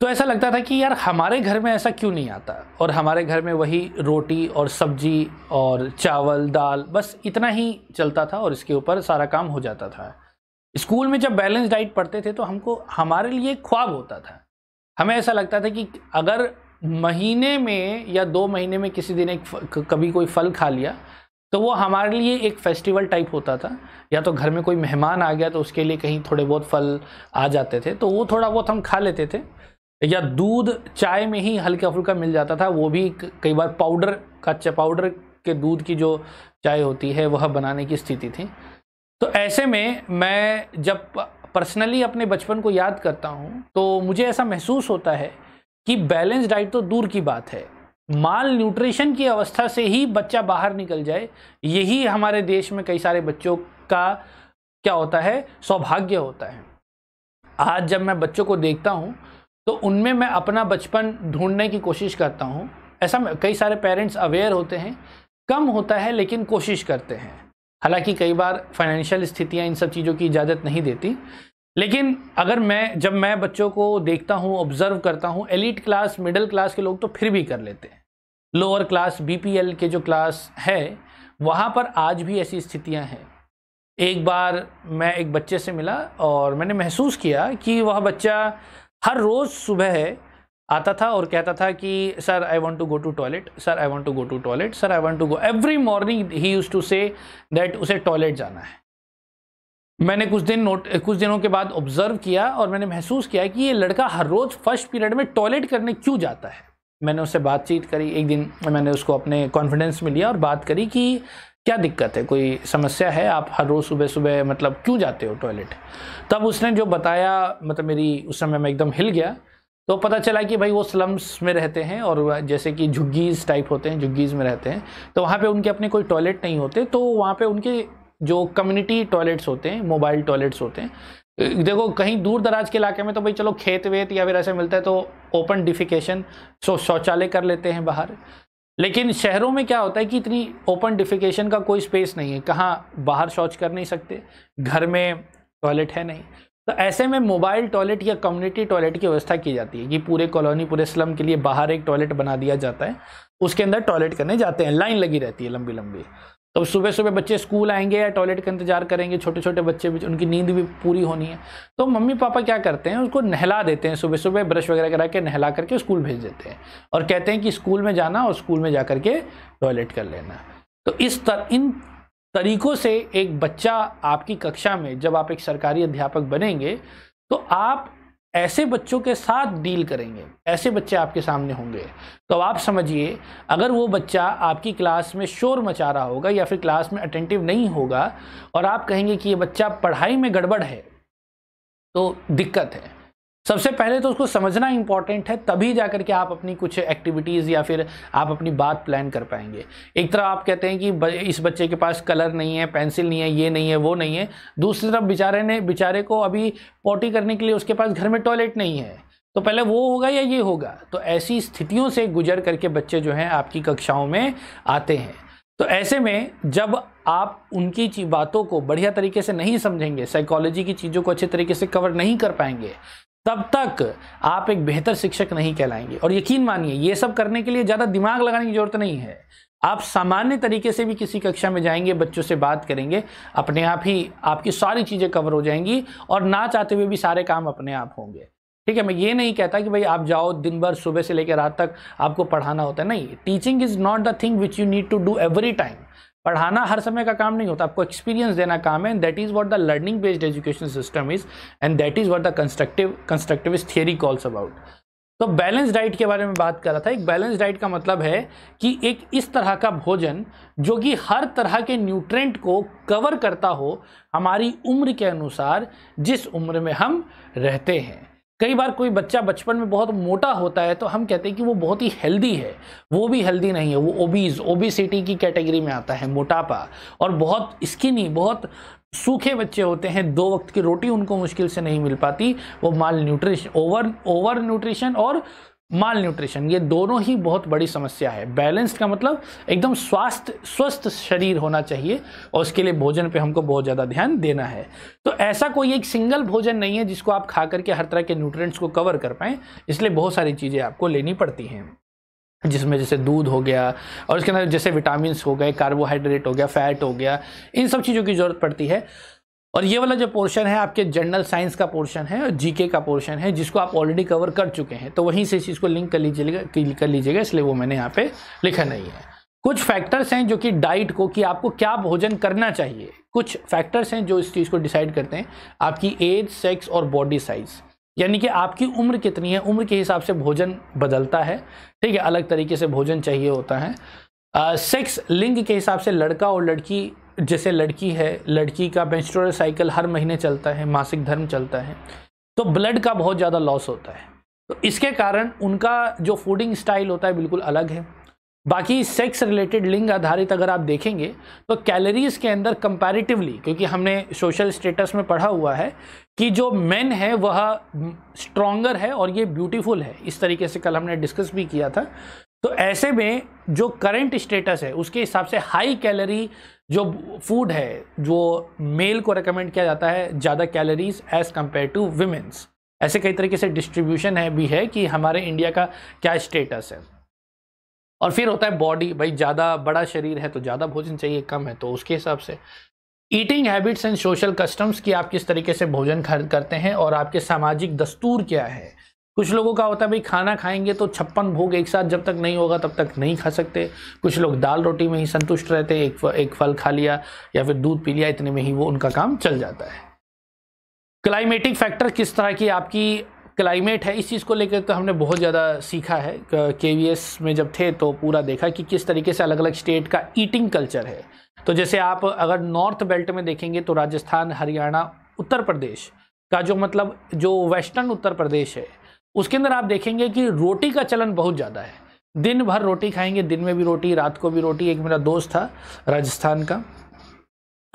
तो ऐसा लगता था कि यार हमारे घर में ऐसा क्यों नहीं आता और हमारे घर में वही रोटी और सब्जी और चावल दाल बस इतना ही चलता था और इसके ऊपर सारा काम हो जाता था स्कूल में जब बैलेंस डाइट पढ़ते थे तो हमको हमारे लिए ख्वाब होता था हमें ऐसा लगता था कि अगर महीने में या दो महीने में किसी दिन एक कभी कोई फल खा लिया तो वो हमारे लिए एक फेस्टिवल टाइप होता था या तो घर में कोई मेहमान आ गया तो उसके लिए कहीं थोड़े बहुत फल आ जाते थे तो वो थोड़ा बहुत हम खा लेते थे या दूध चाय में ही हल्का फुल्का मिल जाता था वो भी कई बार पाउडर कच्चा पाउडर के दूध की जो चाय होती है वह बनाने की स्थिति थी तो ऐसे में मैं जब पर्सनली अपने बचपन को याद करता हूँ तो मुझे ऐसा महसूस होता है कि बैलेंस डाइट तो दूर की बात है माल न्यूट्रिशन की अवस्था से ही बच्चा बाहर निकल जाए यही हमारे देश में कई सारे बच्चों का क्या होता है सौभाग्य होता है आज जब मैं बच्चों को देखता हूँ तो उनमें मैं अपना बचपन ढूंढने की कोशिश करता हूँ ऐसा कई सारे पेरेंट्स अवेयर होते हैं कम होता है लेकिन कोशिश करते हैं हालांकि कई बार फाइनेंशियल स्थितियाँ इन सब चीज़ों की इजाज़त नहीं देती लेकिन अगर मैं जब मैं बच्चों को देखता हूँ ऑब्ज़र्व करता हूँ एलिट क्लास मिडिल क्लास के लोग तो फिर भी कर लेते हैं लोअर क्लास बी के जो क्लास है वहाँ पर आज भी ऐसी स्थितियाँ हैं एक बार मैं एक बच्चे से मिला और मैंने महसूस किया कि वह बच्चा हर रोज़ सुबह आता था और कहता था कि sir I want to go to toilet sir I want to go to toilet sir I want to go every morning he use to say that उसे टॉयलेट जाना है मैंने कुछ दिन नोट कुछ दिनों के बाद ऑब्जर्व किया और मैंने महसूस किया कि ये लड़का हर रोज़ फर्स्ट पीरियड में टॉयलेट करने क्यों जाता है मैंने उससे बातचीत करी एक दिन मैंने उसको अपने कॉन्फिडेंस में लिया और बात करी कि क्या दिक्कत है कोई समस्या है आप हर रोज़ सुबह सुबह मतलब क्यों जाते हो टॉयलेट तब उसने जो बताया मतलब मेरी उस समय मैं एकदम हिल गया तो पता चला कि भाई वो स्लम्स में रहते हैं और जैसे कि झुग्गीज़ टाइप होते हैं झुग्गीज़ में रहते हैं तो वहाँ पे उनके अपने कोई टॉयलेट नहीं होते तो वहाँ पे उनके जो कम्युनिटी टॉयलेट्स होते हैं मोबाइल टॉयलेट्स होते हैं देखो कहीं दूर दराज के इलाके में तो भाई चलो खेत वेत या फिर ऐसे मिलता है तो ओपन डिफिकेशन शौचालय कर लेते हैं बाहर लेकिन शहरों में क्या होता है कि इतनी ओपन डिफिकेशन का कोई स्पेस नहीं है कहाँ बाहर शौच कर नहीं सकते घर में टॉयलेट है नहीं तो ऐसे में मोबाइल टॉयलेट या कम्युनिटी टॉयलेट की व्यवस्था की जाती है कि पूरे कॉलोनी पूरे स्लम के लिए बाहर एक टॉयलेट बना दिया जाता है उसके अंदर टॉयलेट करने जाते हैं लाइन लगी रहती है लंबी लंबी तो सुबह सुबह बच्चे स्कूल आएंगे या टॉयलेट का इंतजार करेंगे छोटे छोटे बच्चे भी उनकी नींद भी पूरी होनी है तो मम्मी पापा क्या करते हैं उसको नहला देते हैं सुबह सुबह ब्रश वगैरह करा के नहला करके स्कूल भेज देते हैं और कहते हैं कि स्कूल में जाना और स्कूल में जा के टॉयलेट कर लेना तो इस तरह इन तरीकों से एक बच्चा आपकी कक्षा में जब आप एक सरकारी अध्यापक बनेंगे तो आप ऐसे बच्चों के साथ डील करेंगे ऐसे बच्चे आपके सामने होंगे तो आप समझिए अगर वो बच्चा आपकी क्लास में शोर मचा रहा होगा या फिर क्लास में अटेंटिव नहीं होगा और आप कहेंगे कि ये बच्चा पढ़ाई में गड़बड़ है तो दिक्कत है सबसे पहले तो उसको समझना इंपॉर्टेंट है तभी जा करके आप अपनी कुछ एक्टिविटीज़ या फिर आप अपनी बात प्लान कर पाएंगे एक तरफ आप कहते हैं कि इस बच्चे के पास कलर नहीं है पेंसिल नहीं है ये नहीं है वो नहीं है दूसरी तरफ बेचारे ने बेचारे को अभी पोटी करने के लिए उसके पास घर में टॉयलेट नहीं है तो पहले वो होगा या ये होगा तो ऐसी स्थितियों से गुजर करके बच्चे जो हैं आपकी कक्षाओं में आते हैं तो ऐसे में जब आप उनकी बातों को बढ़िया तरीके से नहीं समझेंगे साइकोलॉजी की चीज़ों को अच्छे तरीके से कवर नहीं कर पाएंगे तब तक आप एक बेहतर शिक्षक नहीं कहलाएंगे और यकीन मानिए ये सब करने के लिए ज़्यादा दिमाग लगाने की ज़रूरत नहीं है आप सामान्य तरीके से भी किसी कक्षा में जाएंगे बच्चों से बात करेंगे अपने आप ही आपकी सारी चीज़ें कवर हो जाएंगी और ना चाहते हुए भी सारे काम अपने आप होंगे ठीक है मैं ये नहीं कहता कि भाई आप जाओ दिन भर सुबह से लेकर रात तक आपको पढ़ाना होता है नहीं teaching is not the thing which you need to do every time पढ़ाना हर समय का काम नहीं होता आपको एक्सपीरियंस देना काम है and that is what the learning based education system is and that is what the constructive is theory calls about तो बैलेंस डाइट के बारे में बात कर रहा था एक बैलेंस डाइट का मतलब है कि एक इस तरह का भोजन जो कि हर तरह के न्यूट्रेंट को कवर करता हो हमारी उम्र के अनुसार जिस उम्र में हम रहते हैं कई बार कोई बच्चा बचपन में बहुत मोटा होता है तो हम कहते हैं कि वो बहुत ही हेल्दी है वो भी हेल्दी नहीं है वो ओबीज ओबिसिटी की कैटेगरी में आता है मोटापा और बहुत स्किनी बहुत सूखे बच्चे होते हैं दो वक्त की रोटी उनको मुश्किल से नहीं मिल पाती वो malnutrition over over nutrition और माल न्यूट्रिशन ये दोनों ही बहुत बड़ी समस्या है बैलेंस्ड का मतलब एकदम स्वास्थ्य स्वस्थ शरीर होना चाहिए और उसके लिए भोजन पे हमको बहुत ज़्यादा ध्यान देना है तो ऐसा कोई एक सिंगल भोजन नहीं है जिसको आप खा करके हर तरह के न्यूट्रिएंट्स को कवर कर पाएँ इसलिए बहुत सारी चीज़ें आपको लेनी पड़ती हैं जिसमें जैसे दूध हो गया और उसके अंदर जैसे विटामिन हो गए कार्बोहाइड्रेट हो गया फैट हो गया इन सब चीज़ों की ज़रूरत पड़ती है और ये वाला जो पोर्शन है आपके जनरल साइंस का पोर्शन है और जीके का पोर्शन है जिसको आप ऑलरेडी कवर कर चुके हैं तो वहीं से इस चीज़ को लिंक कर लीजिएगा कर लीजिएगा इसलिए वो मैंने यहाँ पे लिखा नहीं है कुछ फैक्टर्स हैं जो कि डाइट को कि आपको क्या भोजन करना चाहिए कुछ फैक्टर्स हैं जो इस चीज़ को डिसाइड करते हैं आपकी एज सेक्स और बॉडी साइज़ यानी कि आपकी उम्र कितनी है उम्र के हिसाब से भोजन बदलता है ठीक है अलग तरीके से भोजन चाहिए होता है सेक्स लिंग के हिसाब से लड़का और लड़की जैसे लड़की है लड़की का मेंस्ट्रुअल साइकिल हर महीने चलता है मासिक धर्म चलता है तो ब्लड का बहुत ज़्यादा लॉस होता है तो इसके कारण उनका जो फूडिंग स्टाइल होता है बिल्कुल अलग है बाकी सेक्स रिलेटेड लिंग आधारित अगर आप देखेंगे तो कैलोरीज़ के अंदर कंपैरेटिवली क्योंकि हमने सोशल स्टेटस में पढ़ा हुआ है कि जो मेन है वह स्ट्रॉन्गर हम्म, है और ये ब्यूटीफुल है इस तरीके से कल हमने डिस्कस भी किया था तो ऐसे में जो करंट स्टेटस है उसके हिसाब से हाई कैलोरी जो फूड है जो मेल को रिकमेंड किया जाता है ज़्यादा calories as compare to women's ऐसे कई तरीके से डिस्ट्रीब्यूशन है भी है कि हमारे इंडिया का क्या स्टेटस है और फिर होता है बॉडी भाई ज़्यादा बड़ा शरीर है तो ज़्यादा भोजन चाहिए कम है तो उसके हिसाब से eating habits and social customs कि आप किस तरीके से भोजन करते हैं और आपके सामाजिक दस्तूर क्या है कुछ लोगों का होता है भाई खाना खाएंगे तो छप्पन भोग एक साथ जब तक नहीं होगा तब तक नहीं खा सकते कुछ लोग दाल रोटी में ही संतुष्ट रहते एक एक फल खा लिया या फिर दूध पी लिया इतने में ही वो उनका काम चल जाता है क्लाइमेटिक फैक्टर किस तरह की आपकी क्लाइमेट है इस चीज़ को लेकर तो हमने बहुत ज़्यादा सीखा है के वी एस में जब थे तो पूरा देखा कि किस तरीके से अलग अलग स्टेट का ईटिंग कल्चर है तो जैसे आप अगर नॉर्थ बेल्ट में देखेंगे तो राजस्थान हरियाणा उत्तर प्रदेश का जो मतलब जो वेस्टर्न उत्तर प्रदेश है उसके अंदर आप देखेंगे कि रोटी का चलन बहुत ज़्यादा है दिन भर रोटी खाएंगे दिन में भी रोटी रात को भी रोटी एक मेरा दोस्त था राजस्थान का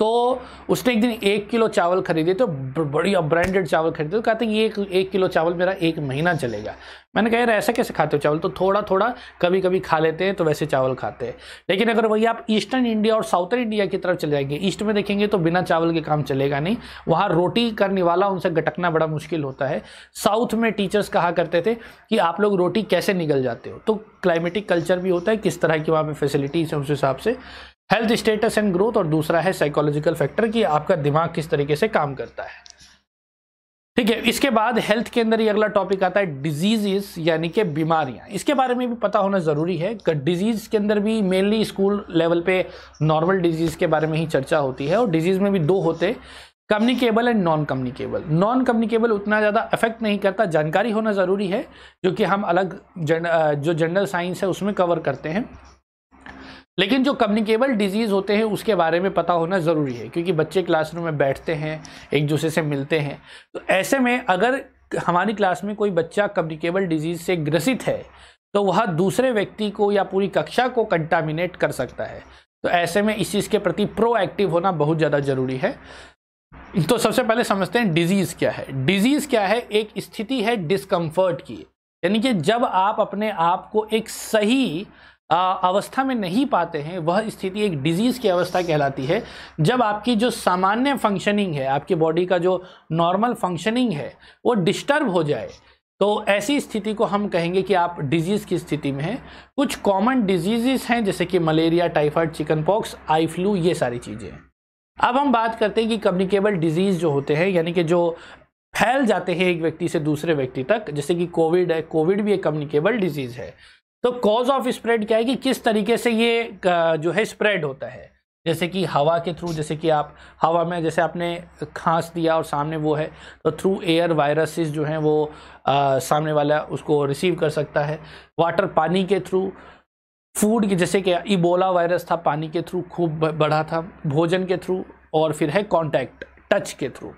तो उसने एक दिन एक किलो चावल खरीदे तो बढ़िया ब्रांडेड चावल खरीदे तो कहते हैं ये एक, एक किलो चावल मेरा एक महीना चलेगा मैंने कहा यार ऐसा कैसे खाते हो चावल तो थोड़ा थोड़ा कभी कभी खा लेते हैं तो वैसे चावल खाते हैं लेकिन अगर वही आप ईस्टर्न इंडिया और साउथर्न इंडिया की तरफ चले जाएंगे ईस्ट में देखेंगे तो बिना चावल के काम चलेगा नहीं वहाँ रोटी करने वाला उनसे गटकना बड़ा मुश्किल होता है साउथ में टीचर्स कहा करते थे कि आप लोग रोटी कैसे निकल जाते हो तो क्लाइमेटिक कल्चर भी होता है किस तरह की वहाँ पर फैसिलिटीज़ है उस हिसाब से हेल्थ स्टेटस एंड ग्रोथ और दूसरा है साइकोलॉजिकल फैक्टर कि आपका दिमाग किस तरीके से काम करता है ठीक है इसके बाद हेल्थ के अंदर ये अगला टॉपिक आता है डिजीजेस यानी कि बीमारियां इसके बारे में भी पता होना ज़रूरी है डिजीज़ के अंदर भी मेनली स्कूल लेवल पे नॉर्मल डिजीज़ के बारे में ही चर्चा होती है और डिजीज़ में भी दो होते communicable and non communicable non communicable उतना ज़्यादा अफेक्ट नहीं करता जानकारी होना ज़रूरी है जो कि हम अलग जन, जो जनरल साइंस है उसमें कवर करते हैं लेकिन जो कम्युनिकेबल डिजीज़ होते हैं उसके बारे में पता होना ज़रूरी है क्योंकि बच्चे क्लासरूम में बैठते हैं एक दूसरे से मिलते हैं तो ऐसे में अगर हमारी क्लास में कोई बच्चा कम्युनिकेबल डिजीज़ से ग्रसित है तो वह दूसरे व्यक्ति को या पूरी कक्षा को कंटामिनेट कर सकता है तो ऐसे में इस चीज़ के प्रति प्रोएक्टिव होना बहुत ज़्यादा ज़रूरी है तो सबसे पहले समझते हैं डिजीज़ क्या है डिजीज़ क्या है एक स्थिति है डिसकम्फर्ट की यानी कि जब आप अपने आप को एक सही अवस्था में नहीं पाते हैं वह स्थिति एक डिजीज़ की अवस्था कहलाती है जब आपकी जो सामान्य फंक्शनिंग है आपकी बॉडी का जो नॉर्मल फंक्शनिंग है वो डिस्टर्ब हो जाए तो ऐसी स्थिति को हम कहेंगे कि आप डिजीज़ की स्थिति में हैं कुछ कॉमन डिजीज़ हैं जैसे कि malaria typhoid chickenpox eye flu ये सारी चीज़ें अब हम बात करते हैं कि कम्युनिकेबल डिजीज़ जो होते हैं यानी कि जो फैल जाते हैं एक व्यक्ति से दूसरे व्यक्ति तक जैसे कि कोविड है कोविड भी एक कम्युनिकेबल डिजीज़ है तो कॉज ऑफ स्प्रेड क्या है कि किस तरीके से ये जो है स्प्रेड होता है जैसे कि हवा के थ्रू जैसे कि आप हवा में जैसे आपने खांस दिया और सामने वो है तो थ्रू एयर वायरसेस जो हैं वो आ, सामने वाला उसको रिसीव कर सकता है वाटर पानी के थ्रू फूड के जैसे कि इबोला वायरस था पानी के थ्रू खूब बढ़ा था भोजन के थ्रू और फिर है कॉन्टैक्ट टच के थ्रू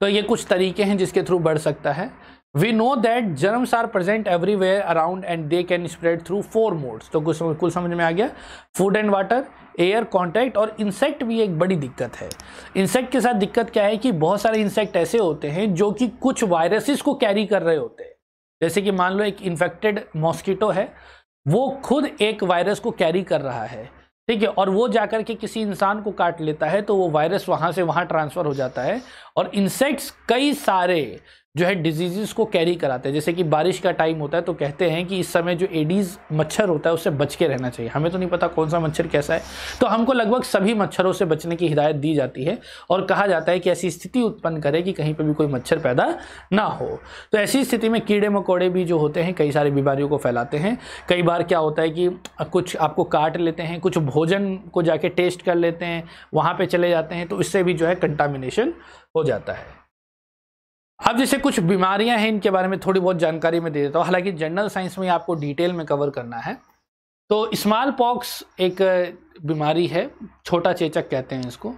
तो ये कुछ तरीके हैं जिसके थ्रू बढ़ सकता है we know that germs are present everywhere around and they can spread through four modes तो कुछ समझ, कुल समझ में आ गया food and water air contact और इंसेक्ट भी एक बड़ी दिक्कत है इंसेक्ट के साथ दिक्कत क्या है कि बहुत सारे इंसेक्ट ऐसे होते हैं जो कि कुछ वायरसेस को कैरी कर रहे होते हैं जैसे कि मान लो एक इन्फेक्टेड मॉस्किटो है वो खुद एक वायरस को कैरी कर रहा है ठीक है और वो जाकर के किसी इंसान को काट लेता है तो वो वायरस वहाँ से वहाँ ट्रांसफ़र हो जाता है और इंसेक्ट्स कई सारे जो है डिजीज़ को कैरी कराते हैं जैसे कि बारिश का टाइम होता है तो कहते हैं कि इस समय जो एडीज़ मच्छर होता है उससे बच के रहना चाहिए हमें तो नहीं पता कौन सा मच्छर कैसा है तो हमको लगभग सभी मच्छरों से बचने की हिदायत दी जाती है और कहा जाता है कि ऐसी स्थिति उत्पन्न करे कि कहीं पर भी कोई मच्छर पैदा ना हो तो ऐसी स्थिति में कीड़े मकोड़े भी जो होते हैं कई सारी बीमारियों को फैलाते हैं कई बार क्या होता है कि कुछ आपको काट लेते हैं कुछ भोजन को जाके टेस्ट कर लेते हैं वहाँ पर चले जाते हैं तो इससे भी जो है कंटामिनेशन हो जाता है अब जैसे कुछ बीमारियां हैं इनके बारे में थोड़ी बहुत जानकारी मैं दे देता हूँ हालांकि जनरल साइंस में आपको डिटेल में कवर करना है तो स्मॉल पॉक्स एक बीमारी है छोटा चेचक कहते हैं इसको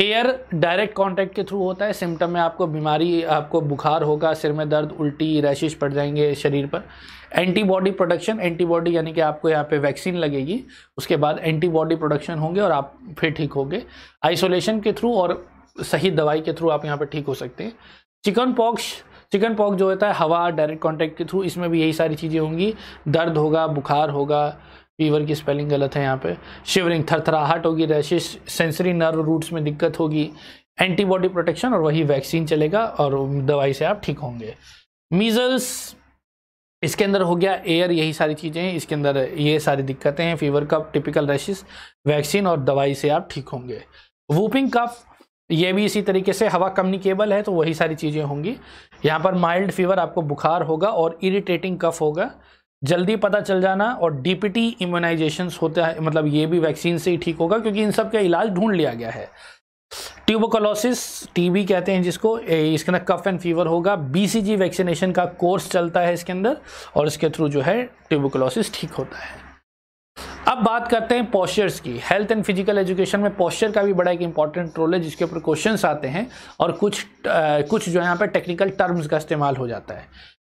एयर डायरेक्ट कांटेक्ट के थ्रू होता है सिम्टम में आपको बीमारी आपको बुखार होगा सिर में दर्द उल्टी रैशेज पड़ जाएंगे शरीर पर एंटीबॉडी प्रोडक्शन एंटीबॉडी यानी कि आपको यहाँ पे वैक्सीन लगेगी उसके बाद एंटीबॉडी प्रोडक्शन होंगे और आप फिर ठीक होंगे आइसोलेशन के थ्रू और सही दवाई के थ्रू आप यहाँ पर ठीक हो सकते हैं चिकन पॉक्स चिकन पॉक्स जो होता है हवा डायरेक्ट कांटेक्ट के थ्रू इसमें भी यही सारी चीज़ें होंगी दर्द होगा बुखार होगा फीवर की स्पेलिंग गलत है यहाँ पे शिवरिंग थरथराहट होगी रैशिश सेंसरी नर्व रूट्स में दिक्कत होगी एंटीबॉडी प्रोटेक्शन और वही वैक्सीन चलेगा और दवाई से आप ठीक होंगे मीज़ल्स इसके अंदर हो गया एयर यही सारी चीज़ें हैं इसके अंदर ये सारी दिक्कतें हैं fever cough typical rashes vaccine और दवाई से आप ठीक होंगे वूपिंग कफ ये भी इसी तरीके से हवा कम्युनिकेबल है तो वही सारी चीज़ें होंगी यहाँ पर माइल्ड फीवर आपको बुखार होगा और इरिटेटिंग कफ होगा जल्दी पता चल जाना और डीपीटी इम्यूनाइजेशन होता है मतलब ये भी वैक्सीन से ही ठीक होगा क्योंकि इन सब का इलाज ढूंढ लिया गया है ट्यूबोकोलोसिस टीबी कहते हैं जिसको इसके अंदर कफ एंड फीवर होगा बीसीजी वैक्सीनेशन का कोर्स चलता है इसके अंदर और इसके थ्रू जो है ट्यूबोकोलोसिस ठीक होता है अब बात करते हैं पॉस्चर्स की हेल्थ एंड फिजिकल एजुकेशन में पॉस्चर का भी बड़ा एक इंपॉर्टेंट रोल है जिसके ऊपर क्वेश्चन आते हैं और कुछ आ, कुछ जो है यहाँ पर टेक्निकल टर्म्स का इस्तेमाल हो जाता है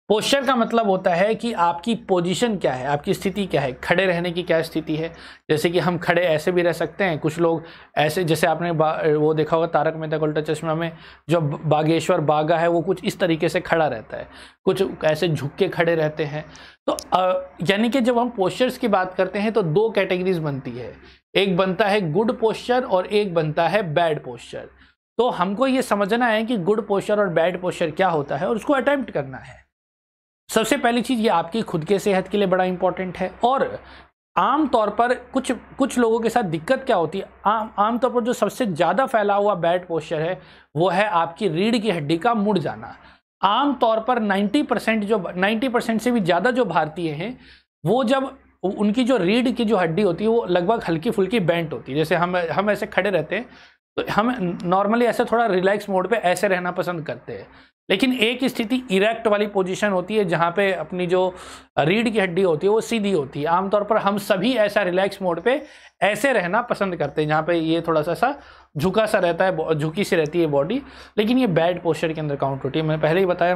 पोस्चर का मतलब होता है कि आपकी पोजीशन क्या है आपकी स्थिति क्या है खड़े रहने की क्या स्थिति है जैसे कि हम खड़े ऐसे भी रह सकते हैं कुछ लोग ऐसे जैसे आपने वो देखा होगा तारक मेहता का उल्टा चश्मा में जो बागेश्वर बागा है वो कुछ इस तरीके से खड़ा रहता है कुछ ऐसे झुक के खड़े रहते हैं तो यानी कि जब हम पोस्चर्स की बात करते हैं तो दो कैटेगरीज बनती है एक बनता है गुड पोस्चर और एक बनता है बैड पोस्चर तो हमको ये समझना है कि गुड पोस्चर और बैड पोस्चर क्या होता है और उसको अटैम्प्ट करना है सबसे पहली चीज़ ये आपकी खुद के सेहत के लिए बड़ा इंपॉर्टेंट है और आम तौर पर कुछ कुछ लोगों के साथ दिक्कत क्या होती है आम आम पर जो सबसे ज़्यादा फैला हुआ बैड पोस्चर है वो है आपकी रीढ़ की हड्डी का मुड़ जाना आम तौर पर 90 परसेंट जो 90 परसेंट से भी ज़्यादा जो भारतीय हैं वो जब उनकी जो रीढ़ की जो हड्डी होती है वो लगभग हल्की फुल्की बेंट होती है जैसे हम हम ऐसे खड़े रहते हैं तो हम नॉर्मली ऐसे थोड़ा रिलैक्स मोड पे ऐसे रहना पसंद करते हैं लेकिन एक स्थिति इरेक्ट वाली पोजिशन होती है जहाँ पे अपनी जो रीढ़ की हड्डी होती है वो सीधी होती है आमतौर पर हम सभी ऐसा रिलैक्स मोड पर ऐसे रहना पसंद करते हैं जहाँ पे ये थोड़ा सा सा झुका सा रहता है झुकी सी रहती है बॉडी लेकिन ये बैड पोस्चर के अंदर काउंट होती है मैंने पहले ही बताया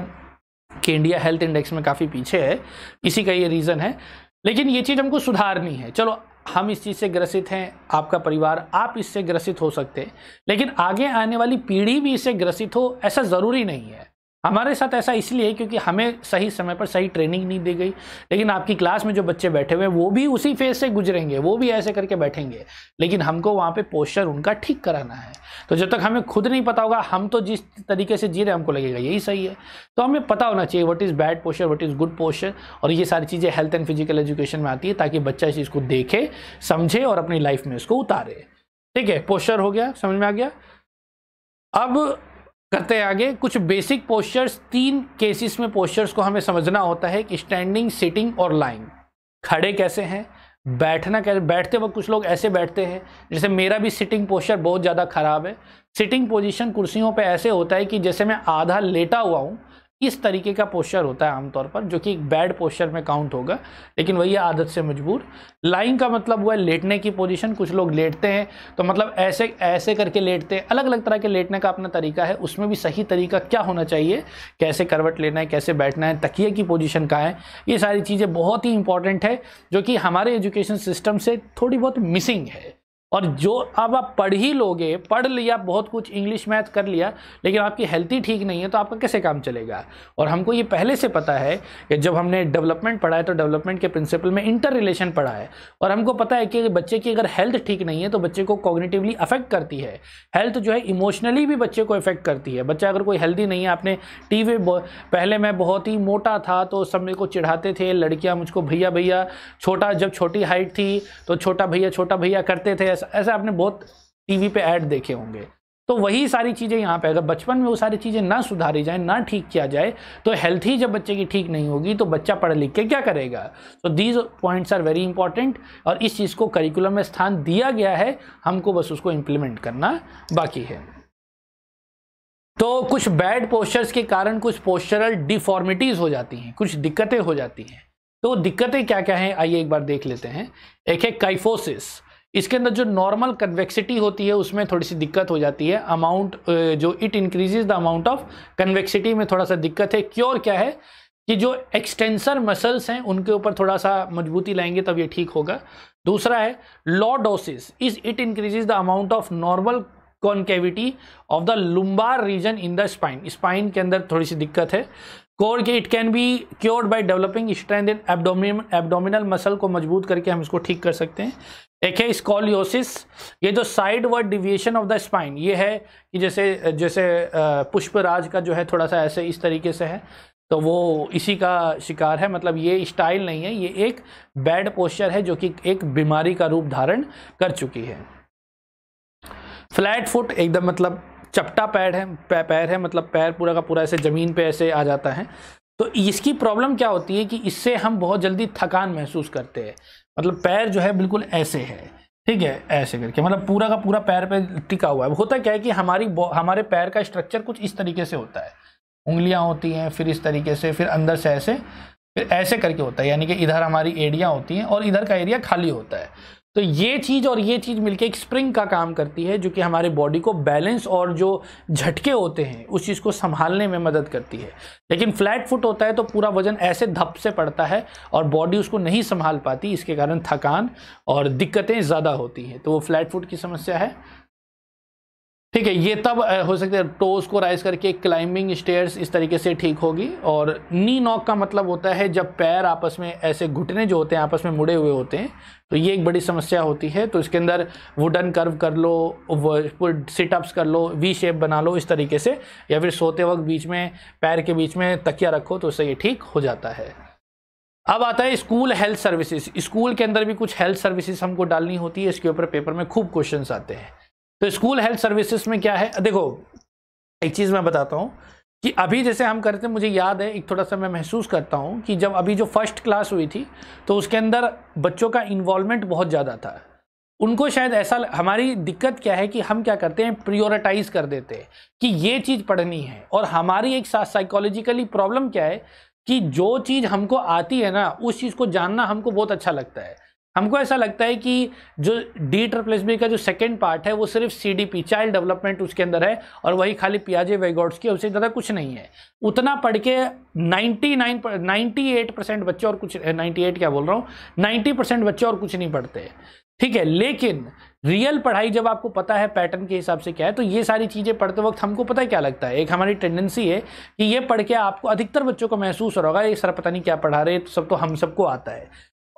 कि इंडिया हेल्थ इंडेक्स में काफ़ी पीछे है इसी का ये रीज़न है लेकिन ये चीज़ हमको सुधारनी है चलो हम इस चीज़ से ग्रसित हैं आपका परिवार आप इससे ग्रसित हो सकते हैं लेकिन आगे आने वाली पीढ़ी भी इससे ग्रसित हो ऐसा ज़रूरी नहीं है हमारे साथ ऐसा इसलिए क्योंकि हमें सही समय पर सही ट्रेनिंग नहीं दी गई लेकिन आपकी क्लास में जो बच्चे बैठे हुए हैं वो भी उसी फेज से गुजरेंगे वो भी ऐसे करके बैठेंगे लेकिन हमको वहाँ पे पोस्चर उनका ठीक कराना है तो जब तक हमें खुद नहीं पता होगा हम तो जिस तरीके से जी रहे हमको लगेगा यही सही है तो हमें पता होना चाहिए what is bad posture what is good posture और ये सारी चीज़ें हेल्थ एंड फिजिकल एजुकेशन में आती है ताकि बच्चा इस चीज़ को देखे समझे और अपनी लाइफ में उसको उतारे ठीक है पोस्चर हो गया समझ में आ गया अब करते हैं आगे कुछ बेसिक पोस्चर्स तीन केसेस में पोस्चर्स को हमें समझना होता है कि स्टैंडिंग सिटिंग और लाइंग खड़े कैसे हैं बैठना कैसे बैठते वक्त कुछ लोग ऐसे बैठते हैं जैसे मेरा भी सिटिंग पोस्चर बहुत ज़्यादा ख़राब है सिटिंग पोजीशन कुर्सियों पे ऐसे होता है कि जैसे मैं आधा लेटा हुआ हूँ इस तरीके का पोस्चर होता है आमतौर पर जो कि एक बैड पोस्चर में काउंट होगा लेकिन वही आदत से मजबूर लाइन का मतलब हुआ है लेटने की पोजीशन कुछ लोग लेटते हैं तो मतलब ऐसे ऐसे करके लेटते हैं अलग अलग तरह के लेटने का अपना तरीका है उसमें भी सही तरीका क्या होना चाहिए कैसे करवट लेना है कैसे बैठना है तकिए की पोजिशन का है ये सारी चीज़ें बहुत ही इंपॉर्टेंट है जो कि हमारे एजुकेशन सिस्टम से थोड़ी बहुत मिसिंग है और जो अब आप पढ़ ही लोगे पढ़ लिया बहुत कुछ इंग्लिश मैथ कर लिया लेकिन आपकी हेल्थ ही ठीक नहीं है तो आपका कैसे काम चलेगा और हमको ये पहले से पता है कि जब हमने डेवलपमेंट पढ़ा है तो डेवलपमेंट के प्रिंसिपल में इंटर रिलेशन पढ़ा है और हमको पता है कि बच्चे की अगर हेल्थ ठीक नहीं है तो बच्चे को कॉग्निटिवली अफेक्ट करती है हेल्थ जो है इमोशनली भी बच्चे को इफेक्ट करती है बच्चा अगर कोई हेल्दी नहीं है आपने टी पहले मैं बहुत ही मोटा था तो सब मेरे को चिढ़ाते थे लड़कियाँ मुझको भैया भैया छोटा जब छोटी हाइट थी तो छोटा भैया छोटा भैया करते थे ऐसा ऐसा आपने बहुत टीवी पे ऐड देखे होंगे तो वही सारी चीज़ें यहाँ पे अगर बचपन में वो सारी चीज़ें ना सुधारी जाए ना ठीक किया जाए तो हेल्थ ही जब बच्चे की ठीक नहीं होगी तो बच्चा पढ़ लिख के क्या करेगा तो these points are very important और इस चीज़ को करिकुलम में स्थान दिया गया है हमको बस उसको इम्प्लीमेंट करना बाकी है तो कुछ बैड पोस्चर्स के कारण कुछ पोस्चरल डिफॉर्मिटीज़ हो जाती हैं कुछ दिक्कतें हो जाती हैं तो दिक्कतें क्या क्या हैं आइए एक बार देख लेते हैं एक है काइफोसिस इसके अंदर जो नॉर्मल कन्वेक्सिटी होती है उसमें थोड़ी सी दिक्कत हो जाती है अमाउंट जो it increases the amount of convexity में थोड़ा सा दिक्कत है क्योर क्या है कि जो एक्सटेंसर मसल्स हैं उनके ऊपर थोड़ा सा मजबूती लाएंगे तब ये ठीक होगा दूसरा है lordosis is it increases the amount of normal concavity of the lumbar region in the spine spine के अंदर थोड़ी सी दिक्कत है कोर के it can be cured by developing strength in abdomen abdominal muscle को मजबूत करके हम इसको ठीक कर सकते हैं एक है स्कॉलियोसिस ये जो sideward deviation of the spine ये है कि जैसे जैसे पुष्पराज का जो है थोड़ा सा ऐसे इस तरीके से है तो वो इसी का शिकार है मतलब ये स्टाइल नहीं है ये एक बैड पोस्चर है जो कि एक बीमारी का रूप धारण कर चुकी है फ्लैट फुट एकदम मतलब चपटा पैर है पैर है मतलब पैर पूरा का पूरा ऐसे ज़मीन पे ऐसे आ जाता है तो इसकी प्रॉब्लम क्या होती है कि इससे हम बहुत जल्दी थकान महसूस करते हैं मतलब पैर जो है बिल्कुल ऐसे है ठीक है ऐसे करके मतलब पूरा का पूरा पैर पे टिका हुआ है होता क्या है कि हमारी हमारे पैर का स्ट्रक्चर कुछ इस तरीके से होता है उंगलियां होती हैं फिर इस तरीके से फिर अंदर से ऐसे फिर ऐसे करके होता है यानी कि इधर हमारी एड़ियाँ होती हैं और इधर का एरिया खाली होता है तो ये चीज़ और ये चीज़ मिलके एक स्प्रिंग का काम करती है जो कि हमारे बॉडी को बैलेंस और जो झटके होते हैं उस चीज़ को संभालने में मदद करती है लेकिन फ्लैट फुट होता है तो पूरा वजन ऐसे धप से पड़ता है और बॉडी उसको नहीं संभाल पाती इसके कारण थकान और दिक्कतें ज़्यादा होती हैं तो वो फ्लैट फुट की समस्या है ठीक है ये तब हो सकता है टोस को राइज करके क्लाइंबिंग स्टेयर्स इस तरीके से ठीक होगी और नी नॉक का मतलब होता है जब पैर आपस में ऐसे घुटने जो होते हैं आपस में मुड़े हुए होते हैं तो ये एक बड़ी समस्या होती है तो इसके अंदर वुडन कर्व कर लो सिटअप्स कर लो वी शेप बना लो इस तरीके से या फिर सोते वक्त बीच में पैर के बीच में तकिया रखो तो उससे ये ठीक हो जाता है अब आता है स्कूल हेल्थ सर्विसेज स्कूल के अंदर भी कुछ हेल्थ सर्विसेज हमको डालनी होती है इसके ऊपर पेपर में खूब क्वेश्चन आते हैं तो स्कूल हेल्थ सर्विसेज में क्या है देखो एक चीज़ मैं बताता हूँ कि अभी जैसे हम करते हैं मुझे याद है एक थोड़ा सा मैं महसूस करता हूँ कि जब अभी जो फर्स्ट क्लास हुई थी तो उसके अंदर बच्चों का इन्वॉल्वमेंट बहुत ज़्यादा था उनको शायद ऐसा हमारी दिक्कत क्या है कि हम क्या करते हैं प्रियोरिटाइज़ कर देते हैं कि ये चीज़ पढ़नी है और हमारी एक साइकोलॉजिकली प्रॉब्लम क्या है कि जो चीज़ हमको आती है ना उस चीज़ को जानना हमको बहुत अच्छा लगता है हमको ऐसा लगता है कि जो डी ट्रिपलेस बी का जो सेकेंड पार्ट है वो सिर्फ C D P child development उसके अंदर है और वही खाली पियाजे वेगॉड्स की उससे ज़्यादा कुछ नहीं है उतना पढ़ के ninety nine ninety eight percent बच्चे और कुछ नाइन्टी एट क्या बोल रहा हूँ नाइन्टी परसेंट बच्चे और कुछ नहीं पढ़ते ठीक है लेकिन रियल पढ़ाई जब आपको पता है पैटर्न के हिसाब से क्या है तो ये सारी चीज़ें पढ़ते वक्त हमको पता है क्या लगता है एक हमारी टेंडेंसी है कि ये पढ़ के आपको अधिकतर बच्चों को महसूस हो रहा होगा ये सर पता नहीं क्या पढ़ा रहे सब तो हम सबको आता है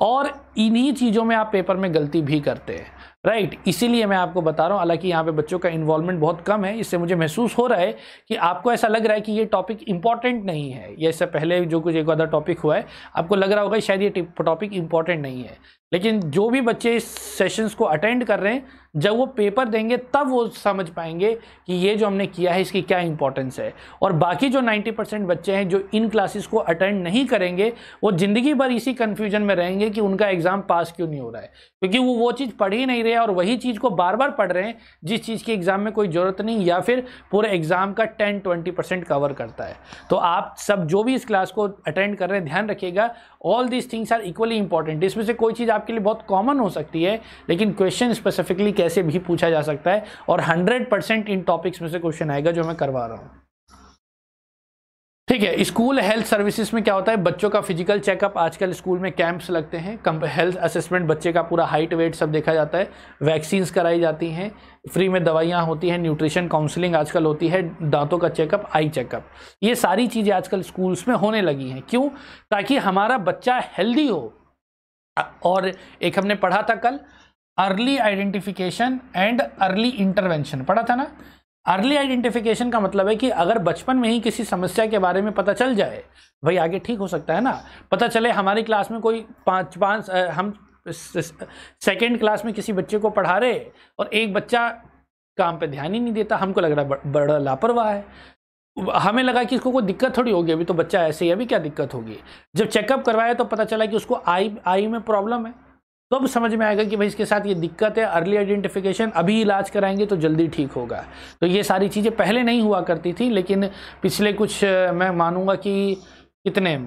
और इन्हीं चीज़ों में आप पेपर में गलती भी करते हैं राइट right, इसीलिए मैं आपको बता रहा हूँ हालांकि यहाँ पे बच्चों का इन्वॉल्वमेंट बहुत कम है इससे मुझे महसूस हो रहा है कि आपको ऐसा लग रहा है कि ये टॉपिक इंपॉर्टेंट नहीं है या इससे पहले जो कुछ एक अदर टॉपिक हुआ है आपको लग रहा होगा शायद ये टॉपिक इंपॉर्टेंट नहीं है लेकिन जो भी बच्चे इस सेशंस को अटेंड कर रहे हैं जब वो पेपर देंगे तब वो समझ पाएंगे कि ये जो हमने किया है इसकी क्या इंपॉर्टेंस है और बाकी जो 90 परसेंट बच्चे हैं जो इन क्लासेस को अटेंड नहीं करेंगे वो ज़िंदगी भर इसी कन्फ्यूजन में रहेंगे कि उनका एग्ज़ाम पास क्यों नहीं हो रहा है क्योंकि वो वो चीज़ पढ़ ही नहीं रहे और वही चीज़ को बार बार पढ़ रहे हैं जिस चीज़ की एग्ज़ाम में कोई ज़रूरत नहीं या फिर पूरे एग्ज़ाम का टेन ट्वेंटी कवर करता है तो आप सब जो भी इस क्लास को अटेंड कर रहे हैं ध्यान रखिएगा all these things are equally important इसमें से कोई चीज़ आप आपके लिए बहुत कॉमन हो सकती है लेकिन क्वेश्चन स्पेसिफिकली कैसे भी पूछा जा सकता है और हंड्रेड इन टॉपिक्स में से क्वेश्चन आएगा जो मैं करवा रहा हूँ ठीक है स्कूल हेल्थ सर्विसेज में क्या होता है बच्चों का फिजिकल चेकअप आजकल स्कूल में कैंप्स लगते हैं हेल्थ असेसमेंट बच्चे का पूरा हाइट वेट सब देखा जाता है वैक्सीन्स कराई जाती हैं फ्री में दवाइयाँ होती हैं न्यूट्रिशन काउंसलिंग आजकल होती है दांतों का चेकअप आई चेकअप ये सारी चीज़ें आजकल स्कूल्स में होने लगी हैं क्यों ताकि हमारा बच्चा हेल्दी हो और एक हमने पढ़ा था कल early identification and early intervention पढ़ा था ना अर्ली आइडेंटिफिकेशन का मतलब है कि अगर बचपन में ही किसी समस्या के बारे में पता चल जाए भाई आगे ठीक हो सकता है ना पता चले हमारी क्लास में कोई पाँच पाँच हम सेकेंड क्लास में किसी बच्चे को पढ़ा रहे और एक बच्चा काम पे ध्यान ही नहीं देता हमको लग रहा है बड़ा लापरवाह है हमें लगा कि इसको कोई दिक्कत थोड़ी होगी अभी तो बच्चा ऐसे ही अभी क्या दिक्कत होगी जब चेकअप करवाया तो पता चला कि उसको आई आई में प्रॉब्लम है तो अब समझ में आएगा कि भाई इसके साथ ये दिक्कत है अर्ली आइडेंटिफिकेशन अभी इलाज कराएंगे तो जल्दी ठीक होगा तो ये सारी चीज़ें पहले नहीं हुआ करती थी लेकिन पिछले कुछ मैं मानूंगा कि कितने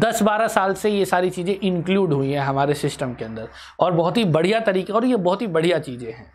दस बारह साल से ये सारी चीज़ें इंक्लूड हुई हैं हमारे सिस्टम के अंदर और बहुत ही बढ़िया तरीके और ये बहुत ही बढ़िया चीज़ें हैं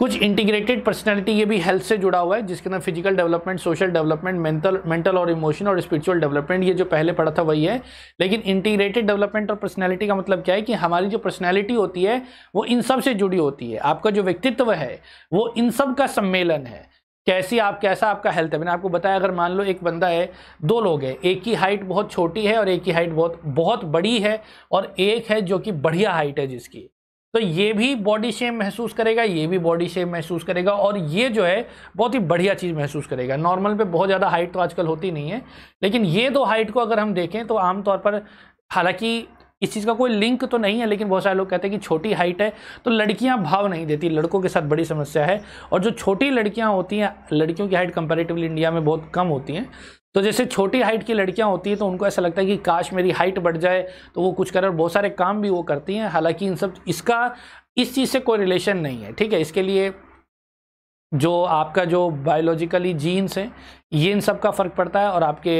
कुछ इंटीग्रेटेड पर्सनैलिटी ये भी हेल्थ से जुड़ा हुआ है जिसके अंदर physical development social development mental mental और इमोशन और स्पिरिचुअल डेवलपमेंट ये जो पहले पढ़ा था वही है लेकिन इंटीग्रेटेड डेवलपमेंट और पर्सनैलिटी का मतलब क्या है कि हमारी जो पर्सनैलिटी होती है वो इन सब से जुड़ी होती है आपका जो व्यक्तित्व है वो इन सब का सम्मेलन है कैसी आप कैसा आपका हेल्थ है मैंने आपको बताया अगर मान लो एक बंदा है दो लोग हैं एक की हाइट बहुत छोटी है और एक की हाइट बहुत बहुत बड़ी है और एक है जो कि बढ़िया हाइट है जिसकी तो ये भी बॉडी शेम महसूस करेगा ये भी बॉडी शेम महसूस करेगा और ये जो है बहुत ही बढ़िया चीज़ महसूस करेगा नॉर्मल पे बहुत ज़्यादा हाइट तो आजकल होती नहीं है लेकिन ये दो हाइट को अगर हम देखें तो आमतौर पर हालांकि इस चीज़ का कोई लिंक तो नहीं है लेकिन बहुत सारे लोग कहते हैं कि छोटी हाइट है तो लड़कियां भाव नहीं देती लड़कों के साथ बड़ी समस्या है और जो छोटी लड़कियां होती हैं लड़कियों की हाइट कंपेरेटिवली इंडिया में बहुत कम होती हैं तो जैसे छोटी हाइट की लड़कियां होती हैं तो उनको ऐसा लगता है कि काश मेरी हाइट बढ़ जाए तो वो कुछ करें और बहुत सारे काम भी वो करती हैं हालांकि इन सब इसका इस चीज़ से कोई रिलेशन नहीं है ठीक है इसके लिए जो आपका जो बायोलॉजिकली जीन्स हैं ये इन सब का फ़र्क पड़ता है और आपके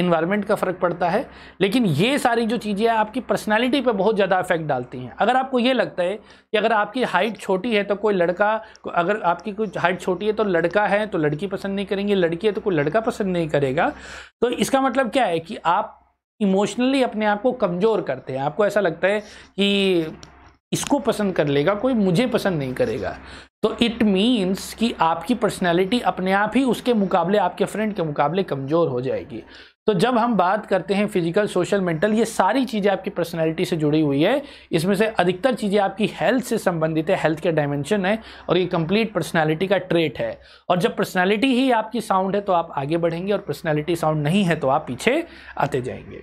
इन्वायरमेंट का फ़र्क पड़ता है लेकिन ये सारी जो चीज़ें आपकी पर्सनालिटी पे बहुत ज़्यादा इफेक्ट डालती हैं अगर आपको ये लगता है कि अगर आपकी हाइट छोटी है तो कोई लड़का अगर आपकी कोई हाइट छोटी है तो लड़का है तो लड़की पसंद नहीं करेंगे लड़की है तो कोई लड़का पसंद नहीं करेगा तो इसका मतलब क्या है कि आप इमोशनली अपने आप को कमज़ोर करते हैं आपको ऐसा लगता है कि इसको पसंद कर लेगा कोई मुझे पसंद नहीं करेगा तो इट मीन्स कि आपकी पर्सनैलिटी अपने आप ही उसके मुकाबले आपके फ्रेंड के मुकाबले कमज़ोर हो जाएगी तो जब हम बात करते हैं फिजिकल सोशल मेंटल ये सारी चीज़ें आपकी पर्सनैलिटी से जुड़ी हुई है इसमें से अधिकतर चीज़ें आपकी हेल्थ से संबंधित है हेल्थ के डायमेंशन है और ये कंप्लीट पर्सनैलिटी का ट्रेट है और जब पर्सनैलिटी ही आपकी साउंड है तो आप आगे बढ़ेंगे और पर्सनैलिटी साउंड नहीं है तो आप पीछे आते जाएंगे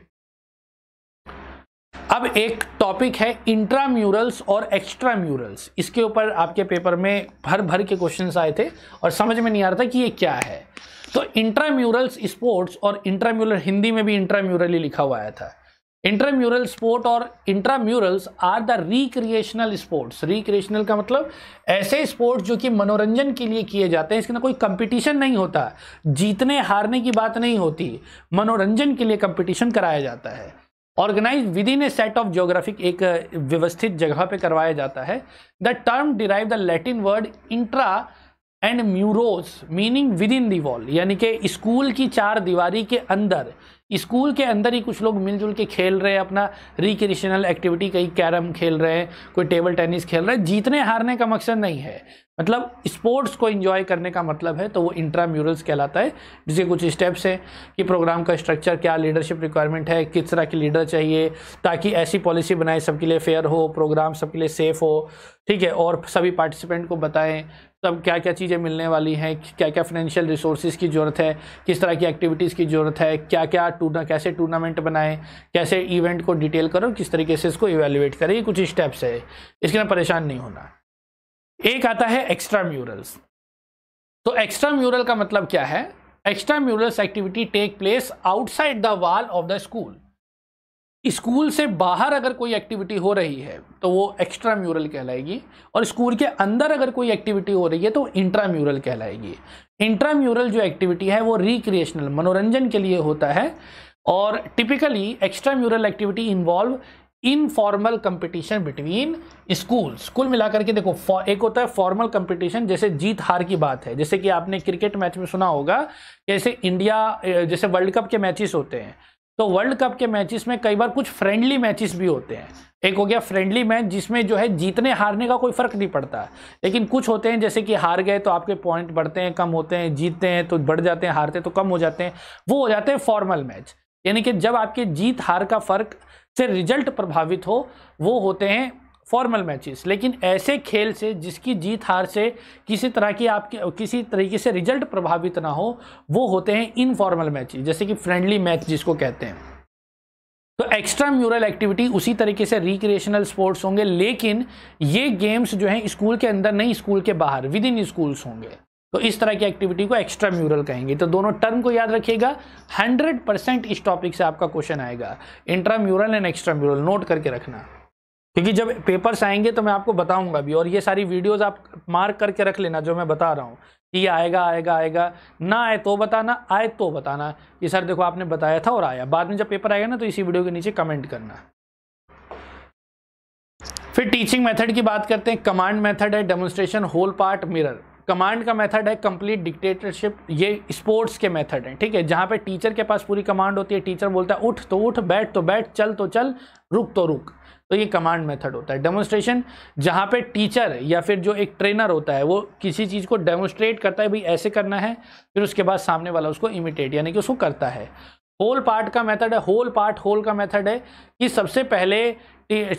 अब एक टॉपिक है इंट्राम्यूरल्स और एक्स्ट्राम्यूरल्स इसके ऊपर आपके पेपर में भर भर के क्वेश्चन आए थे और समझ में नहीं आ रहा था कि ये क्या है तो इंट्राम्यूरल्स स्पोर्ट्स और इंट्राम्यूरल हिंदी में भी इंट्राम्यूरल ही लिखा हुआ आया था इंट्राम्यूरल स्पोर्ट और intramurals are the recreational sports recreational का मतलब ऐसे स्पोर्ट्स जो कि मनोरंजन के लिए किए जाते हैं इसके अंदर कोई कंपटीशन नहीं होता जीतने हारने की बात नहीं होती मनोरंजन के लिए कंपटीशन कराया जाता है organise within a set of geographic एक व्यवस्थित जगह पे करवाया जाता है the term derive the Latin word intra and muros meaning within the wall यानी कि स्कूल की चार दीवारी के अंदर स्कूल के अंदर ही कुछ लोग मिलजुल के खेल रहे हैं अपना रिक्रिएशनल एक्टिविटी कहीं कैरम खेल रहे हैं कोई टेबल टेनिस खेल रहे हैं जीतने हारने का मकसद नहीं है मतलब स्पोर्ट्स को इन्जॉय करने का मतलब है तो वो इंट्राम्यूरल्स कहलाता है जिसके कुछ स्टेप्स हैं कि प्रोग्राम का स्ट्रक्चर क्या लीडरशिप रिक्वायरमेंट है किस तरह की लीडर चाहिए ताकि ऐसी पॉलिसी बनाए सबके लिए फेयर हो प्रोग्राम सबके लिए सेफ हो ठीक है और सभी पार्टिसिपेंट को बताएं सब क्या क्या चीज़ें मिलने वाली हैं क्या क्या फाइनेंशियल रिसोर्सेज की ज़रूरत है किस तरह की एक्टिविटीज़ की ज़रूरत है क्या क्या टूर्ना कैसे टूर्नामेंट बनाएं कैसे इवेंट को डिटेल करो किस तरीके से इसको इवेल्यूएट करें ये कुछ स्टेप्स है इसके लिए परेशान नहीं होना एक आता है एक्स्ट्रा म्यूरल्स तो एक्स्ट्रा म्यूरल का मतलब क्या है extramurals activity take place outside the wall of the school school से बाहर अगर कोई एक्टिविटी हो रही है तो वो एक्स्ट्रा म्यूरल कहलाएगी और स्कूल के अंदर अगर कोई एक्टिविटी हो रही है तो इंट्रा म्यूरल कहलाएगी इंट्रा म्यूरल जो एक्टिविटी है वो रिक्रिएशनल मनोरंजन के लिए होता है और typically extramural activity involve informal competition between school school मिलाकर के देखो एक होता है फॉर्मल कंपटीशन जैसे जीत हार की बात है जैसे कि आपने क्रिकेट मैच में सुना होगा जैसे इंडिया जैसे वर्ल्ड कप के मैचेस होते हैं तो वर्ल्ड कप के मैचेस में कई बार कुछ फ्रेंडली मैचेस भी होते हैं एक हो गया फ्रेंडली मैच जिसमें जो है जीतने हारने का कोई फ़र्क नहीं पड़ता लेकिन कुछ होते हैं जैसे कि हार गए तो आपके पॉइंट बढ़ते हैं कम होते हैं जीतते हैं तो बढ़ जाते हैं हारते हैं तो कम हो जाते हैं वो हो जाते हैं फॉर्मल मैच यानी कि जब आपके जीत हार का फ़र्क से रिजल्ट प्रभावित हो वो होते हैं फॉर्मल मैचेस लेकिन ऐसे खेल से जिसकी जीत हार से किसी तरह की आपके किसी तरीके से रिजल्ट प्रभावित ना हो वो होते हैं इनफॉर्मल मैचेस जैसे कि फ्रेंडली मैच जिसको कहते हैं तो एक्स्ट्रा म्यूरल एक्टिविटी उसी तरीके से रिक्रिएशनल स्पोर्ट्स होंगे लेकिन ये गेम्स जो हैं स्कूल के अंदर नहीं स्कूल के बाहर विद इन स्कूल्स होंगे तो इस तरह की एक्टिविटी को एक्स्ट्रा म्यूरल कहेंगे तो दोनों टर्म को याद रखिएगा 100 परसेंट इस टॉपिक से आपका क्वेश्चन आएगा intramural and extramural note करके रखना क्योंकि जब पेपर्स आएंगे तो मैं आपको बताऊंगा भी और ये सारी वीडियोस आप मार्क करके रख लेना जो मैं बता रहा हूँ ये आएगा आएगा आएगा ना आए तो बताना आए तो बताना ये सर देखो आपने बताया था और आया बाद में जब पेपर आएगा ना तो इसी वीडियो के नीचे कमेंट करना फिर टीचिंग मेथड की बात करते हैं कमांड मेथड है demonstration whole part mirror command का मेथड है कंप्लीट डिक्टेटरशिप ये स्पोर्ट्स के मेथड हैं ठीक है जहाँ पे टीचर के पास पूरी कमांड होती है टीचर बोलता है उठ तो उठ बैठ तो बैठ चल तो चल रुक तो रुक तो ये कमांड मेथड होता है डेमोन्स्ट्रेशन जहाँ पे टीचर या फिर जो एक ट्रेनर होता है वो किसी चीज़ को डेमोन्स्ट्रेट करता है भाई ऐसे करना है फिर उसके बाद सामने वाला उसको इमिटेट यानी कि उसको करता है होल पार्ट का मेथड है होल पार्ट होल का मेथड है कि सबसे पहले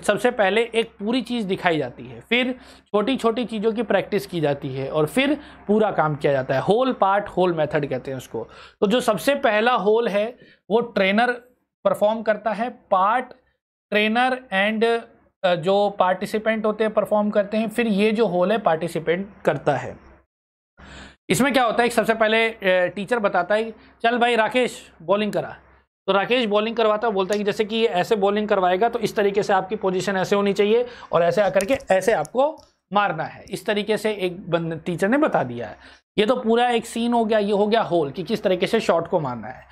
सबसे पहले एक पूरी चीज़ दिखाई जाती है फिर छोटी छोटी चीज़ों की प्रैक्टिस की जाती है और फिर पूरा काम किया जाता है होल पार्ट होल मेथड कहते हैं उसको तो जो सबसे पहला होल है वो ट्रेनर परफॉर्म करता है पार्ट ट्रेनर एंड जो पार्टिसिपेंट होते हैं परफॉर्म करते हैं फिर ये जो होल है पार्टिसिपेंट करता है इसमें क्या होता है सबसे पहले टीचर बताता है चल भाई राकेश बॉलिंग करा तो राकेश बॉलिंग करवाता है बोलता है कि जैसे कि ऐसे बॉलिंग करवाएगा तो इस तरीके से आपकी पोजीशन ऐसे होनी चाहिए और ऐसे आकर के ऐसे आपको मारना है इस तरीके से एक टीचर ने बता दिया है ये तो पूरा एक सीन हो गया ये हो गया होल कि किस तरीके से शॉट को मारना है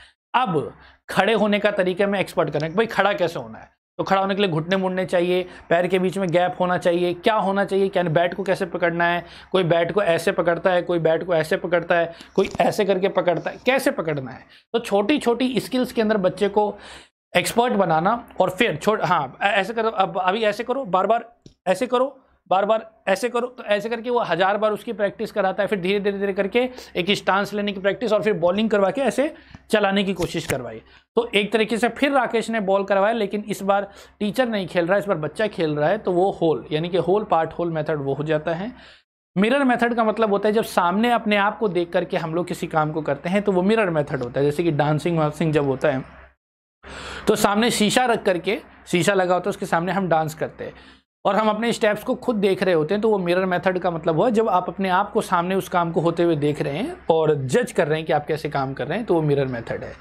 अब खड़े होने का तरीके में एक्सपर्ट करें भाई खड़ा कैसे होना है तो खड़ा होने के लिए घुटने मुड़ने चाहिए पैर के बीच में गैप होना चाहिए क्या होना चाहिए क्या बैट को कैसे पकड़ना है कोई बैट को ऐसे पकड़ता है कोई बैट को ऐसे पकड़ता है कोई ऐसे करके पकड़ता है कैसे पकड़ना है तो छोटी छोटी स्किल्स के अंदर बच्चे को एक्सपर्ट बनाना और फिर छोट हाँ ऐसे करो अब अभी ऐसे करो बार बार ऐसे करो बार बार ऐसे करो तो ऐसे करके वो हज़ार बार उसकी प्रैक्टिस कराता है फिर धीरे धीरे धीरे करके एक स्टांस लेने की प्रैक्टिस और फिर बॉलिंग करवा के ऐसे चलाने की कोशिश करवाई तो एक तरीके से फिर राकेश ने बॉल करवाया लेकिन इस बार टीचर नहीं खेल रहा है इस बार बच्चा खेल रहा है तो वो होल यानी कि होल पार्ट होल मेथड वो हो जाता है मिरर मेथड का मतलब होता है जब सामने अपने आप को देख करके हम लोग किसी काम को करते हैं तो वो मिरर मेथड होता है जैसे कि डांसिंग वांसिंग जब होता है तो सामने शीशा रख करके शीशा लगा होता है उसके सामने हम डांस करते हैं और हम अपने स्टेप्स को खुद देख रहे होते हैं तो वो मिरर मेथड का मतलब हुआ जब आप अपने आप को सामने उस काम को होते हुए देख रहे हैं और जज कर रहे हैं कि आप कैसे काम कर रहे हैं तो वो मिरर मेथड है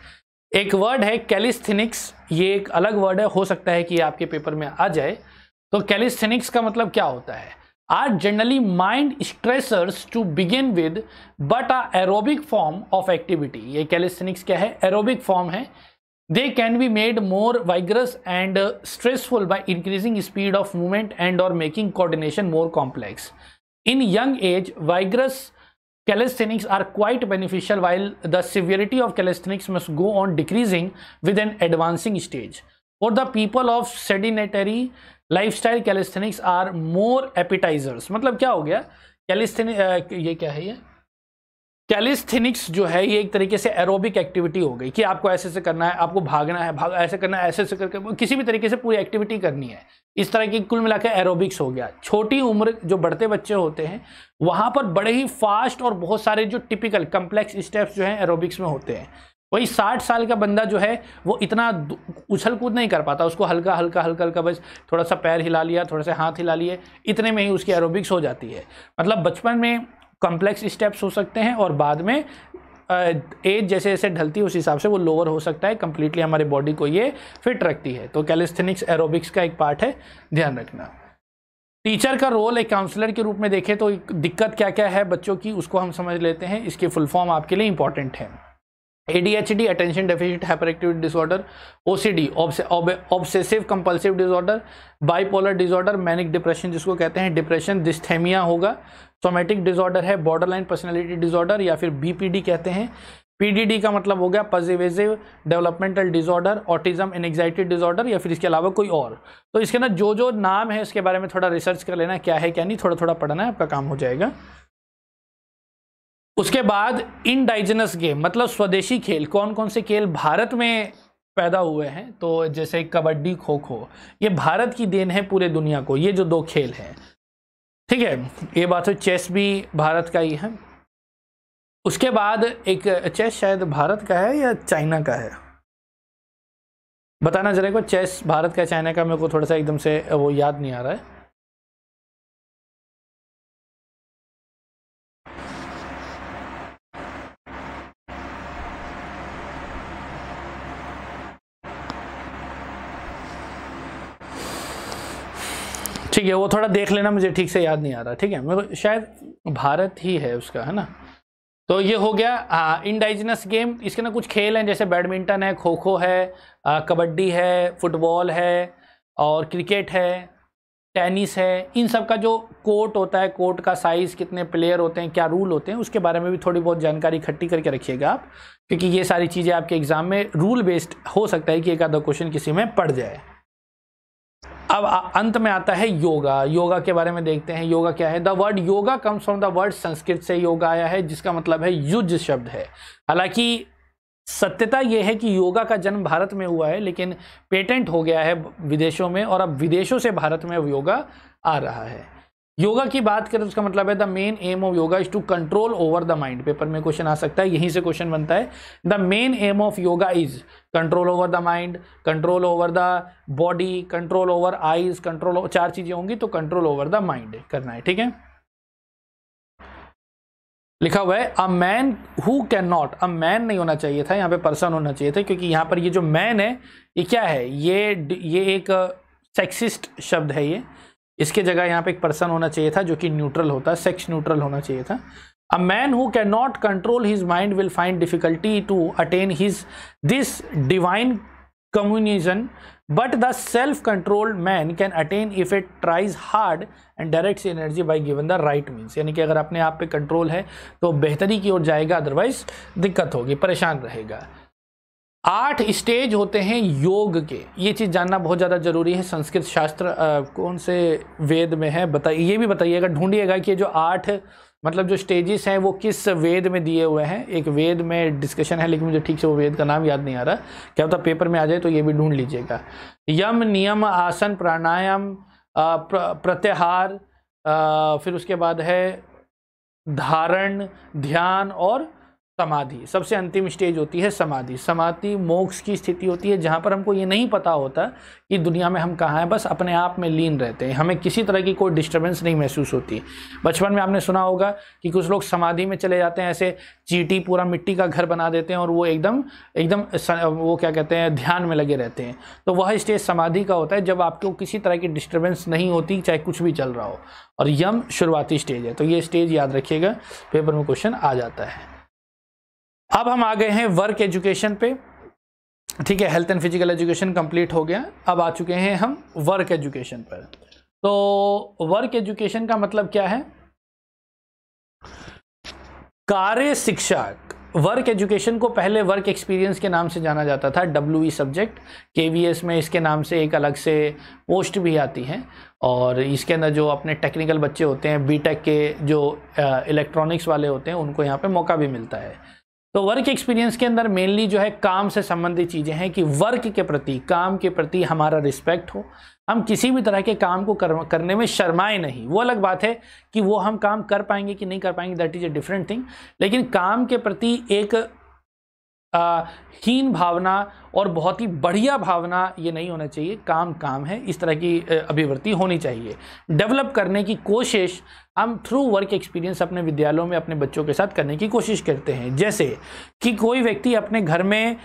एक वर्ड है कैलिस्थेनिक्स ये एक अलग वर्ड है हो सकता है कि आपके पेपर में आ जाए तो कैलिस्थेनिक्स का मतलब क्या होता है are generally mind stressors to begin with but a aerobic form of activity ये कैलिस्थेनिक्स क्या है एरोबिक फॉर्म है they can be made more vigorous and uh, stressful by increasing speed of movement and or making coordination more complex in young age vigorous calisthenics are quite beneficial while the severity of calisthenics must go on decreasing with an advancing stage for the people of sedentary lifestyle calisthenics are more appetizers मतलब क्या हो गया calisthenic ये क्या है ये calisthenics जो है ये एक तरीके से एरोबिक एक्टिविटी हो गई कि आपको ऐसे से करना है आपको भागना है भाग ऐसे करना है ऐसे से करके किसी भी तरीके से पूरी एक्टिविटी करनी है इस तरह की कुल मिलाकर एरोबिक्स हो गया छोटी उम्र जो बढ़ते बच्चे होते हैं वहाँ पर बड़े ही फास्ट और बहुत सारे जो टिपिकल कम्प्लेक्स स्टेप्स जो हैं एरोबिक्स में होते हैं वही साठ साल का बंदा जो है वो इतना उछल कूद नहीं कर पाता उसको हल्का हल्का हल्का हल्का बस थोड़ा सा पैर हिला लिया थोड़ा सा हाथ हिला लिए इतने में ही उसकी एरोबिक्स हो जाती है मतलब बचपन में कॉम्प्लेक्स स्टेप्स हो सकते हैं और बाद में एज जैसे जैसे ढलती है उस हिसाब से वो लोअर हो सकता है कम्प्लीटली हमारे बॉडी को ये फिट रखती है तो कैलिस्थेनिक्स एरोबिक्स का एक पार्ट है ध्यान रखना टीचर का रोल एक काउंसलर के रूप में देखें तो दिक्कत क्या क्या है बच्चों की उसको हम समझ लेते हैं इसके फुल फॉर्म आपके लिए इंपॉर्टेंट है A D H D attention deficit activity disorder O C D obsessive compulsive disorder bipolar disorder manic depression जिसको कहते हैं डिप्रेशन डिस्थेमिया होगा सोमेटिक डिसऑर्डर है बॉर्डरलाइन पर्सनैलिटी डिसऑर्डर या फिर बीपीडी कहते हैं पीडीडी का मतलब हो गया pervasive developmental disorder autism and anxiety disorder या फिर इसके अलावा कोई और तो इसके ना जो जो नाम है इसके बारे में थोड़ा रिसर्च कर लेना क्या है क्या नहीं थोड़ा थोड़ा पढ़ना है आपका काम हो जाएगा उसके बाद इनडाइजनस गेम मतलब स्वदेशी खेल कौन कौन से खेल भारत में पैदा हुए हैं तो जैसे कबड्डी खो खो ये भारत की देन है पूरे दुनिया को ये जो दो खेल हैं ठीक है ये बात हो तो चेस भी भारत का ही है उसके बाद एक चेस शायद भारत का है या चाइना का है बताना जरा को चेस भारत का चाइना का मेरे को थोड़ा सा एकदम से वो याद नहीं आ रहा है ठीक है वो थोड़ा देख लेना मुझे ठीक से याद नहीं आ रहा ठीक है मेरे को शायद भारत ही है उसका है ना तो ये हो गया हाँ इंडाइजिनस गेम इसके ना कुछ खेल हैं जैसे बैडमिंटन है खो खो है कबड्डी है फुटबॉल है और क्रिकेट है टेनिस है इन सब का जो कोर्ट होता है कोर्ट का साइज़ कितने प्लेयर होते हैं क्या रूल होते हैं उसके बारे में भी थोड़ी बहुत जानकारी इकट्ठी करके रखिएगा आप क्योंकि ये सारी चीज़ें आपके एग्ज़ाम में रूल बेस्ड हो सकता है कि एक आधा क्वेश्चन किसी में पड़ जाए अब अंत में आता है योगा योगा के बारे में देखते हैं योगा क्या है the word yoga comes from the word Sanskrit से योगा आया है जिसका मतलब है युद्ध शब्द है हालांकि सत्यता यह है कि योगा का जन्म भारत में हुआ है लेकिन पेटेंट हो गया है विदेशों में और अब विदेशों से भारत में योगा आ रहा है योगा की बात करें तो उसका मतलब है the main aim of yoga is to control over the mind paper में क्वेश्चन आ सकता है यहीं से क्वेश्चन बनता है the main aim of yoga is control over the mind control over the body control over eyes control चार चीजें होंगी तो कंट्रोल ओवर द माइंड करना है ठीक है लिखा हुआ है a man who can not a man नहीं होना चाहिए था यहाँ पे पर्सन होना चाहिए था क्योंकि यहाँ पर ये जो मैन है ये क्या है ये ये एक सेक्सिस्ट शब्द है ये इसके जगह यहाँ पे एक पर्सन होना चाहिए था जो कि न्यूट्रल होता सेक्स न्यूट्रल होना चाहिए था a man who can not control his mind will find difficulty to attain his this divine communion but the self controlled man can attain if it tries hard and direct energy by given the right means यानी कि अगर अपने आप पे control है तो बेहतरी की ओर जाएगा अदरवाइज दिक्कत होगी परेशान रहेगा आठ स्टेज होते हैं योग के ये चीज़ जानना बहुत ज़्यादा जरूरी है संस्कृत शास्त्र आ, कौन से वेद में है बताइए ये भी बताइएगा ढूंढिएगा कि जो आठ मतलब जो स्टेजेस हैं वो किस वेद में दिए हुए हैं एक वेद में डिस्कशन है लेकिन मुझे ठीक से वो वेद का नाम याद नहीं आ रहा क्या होता पेपर में आ जाए तो ये भी ढूंढ लीजिएगा यम नियम आसन प्राणायाम प्र, प्रत्याहार फिर उसके बाद है धारण ध्यान और समाधि सबसे अंतिम स्टेज होती है समाधि समाधि मोक्ष की स्थिति होती है जहाँ पर हमको ये नहीं पता होता कि दुनिया में हम कहाँ हैं बस अपने आप में लीन रहते हैं हमें किसी तरह की कोई डिस्टर्बेंस नहीं महसूस होती बचपन में आपने सुना होगा कि कुछ लोग समाधि में चले जाते हैं ऐसे चीटी पूरा मिट्टी का घर बना देते हैं और वो एकदम एकदम वो क्या कहते हैं ध्यान में लगे रहते हैं तो वह स्टेज समाधि का होता है जब आपको किसी तरह की डिस्टर्बेंस नहीं होती चाहे कुछ भी चल रहा हो और यम शुरुआती स्टेज है तो ये स्टेज याद रखिएगा पेपर में क्वेश्चन आ जाता है अब हम आ गए हैं वर्क एजुकेशन पे ठीक है health and physical education complete हो गया अब आ चुके हैं हम वर्क एजुकेशन पर तो वर्क एजुकेशन का मतलब क्या है कार्य शिक्षा वर्क एजुकेशन को पहले वर्क एक्सपीरियंस के नाम से जाना जाता था डब्ल्यू सब्जेक्ट के में इसके नाम से एक अलग से पोस्ट भी आती है और इसके अंदर जो अपने टेक्निकल बच्चे होते हैं बीटेक के जो इलेक्ट्रॉनिक्स वाले होते हैं उनको यहाँ पे मौका भी मिलता है तो वर्क एक्सपीरियंस के अंदर मेनली जो है काम से संबंधित चीज़ें हैं कि वर्क के प्रति काम के प्रति हमारा रिस्पेक्ट हो हम किसी भी तरह के काम को कर, करने में शर्माए नहीं वो अलग बात है कि वो हम काम कर पाएंगे कि नहीं कर पाएंगे that is a different thing लेकिन काम के प्रति एक हीन भावना और बहुत ही बढ़िया भावना ये नहीं होना चाहिए काम काम है इस तरह की अभिवृत्ति होनी चाहिए डेवलप करने की कोशिश हम थ्रू वर्क एक्सपीरियंस अपने विद्यालयों में अपने बच्चों के साथ करने की कोशिश करते हैं जैसे कि कोई व्यक्ति अपने घर में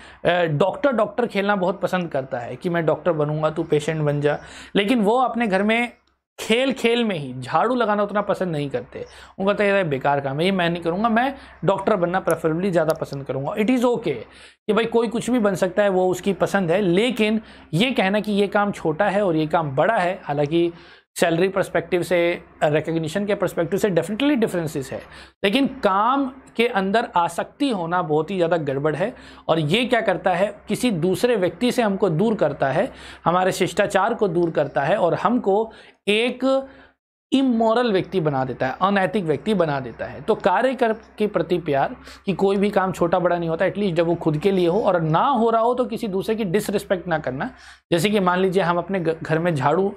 डॉक्टर डॉक्टर खेलना बहुत पसंद करता है कि मैं डॉक्टर बनूंगा तू पेशेंट बन जा लेकिन वो अपने घर में खेल खेल में ही झाड़ू लगाना उतना पसंद नहीं करते उनको कहते हैं बेकार काम है ये मैं नहीं करूँगा मैं डॉक्टर बनना प्रेफरेबली ज़्यादा पसंद करूँगा इट इज़ ओके कि भाई कोई कुछ भी बन सकता है वो उसकी पसंद है लेकिन ये कहना कि ये काम छोटा है और ये काम बड़ा है हालांकि सैलरी परस्पेक्टिव से रिकग्निशन uh, के परस्पेक्टिव से डेफिनेटली डिफरेंसेस है लेकिन काम के अंदर आसक्ति होना बहुत ही ज़्यादा गड़बड़ है और ये क्या करता है किसी दूसरे व्यक्ति से हमको दूर करता है हमारे शिष्टाचार को दूर करता है और हमको एक इमोरल व्यक्ति बना देता है अनैतिक व्यक्ति बना देता है तो कार्य कर के प्रति प्यार कि कोई भी काम छोटा बड़ा नहीं होता एटलीस्ट जब वो खुद के लिए हो और ना हो रहा हो तो किसी दूसरे की डिसरिस्पेक्ट ना करना जैसे कि मान लीजिए हम अपने घर में झाड़ू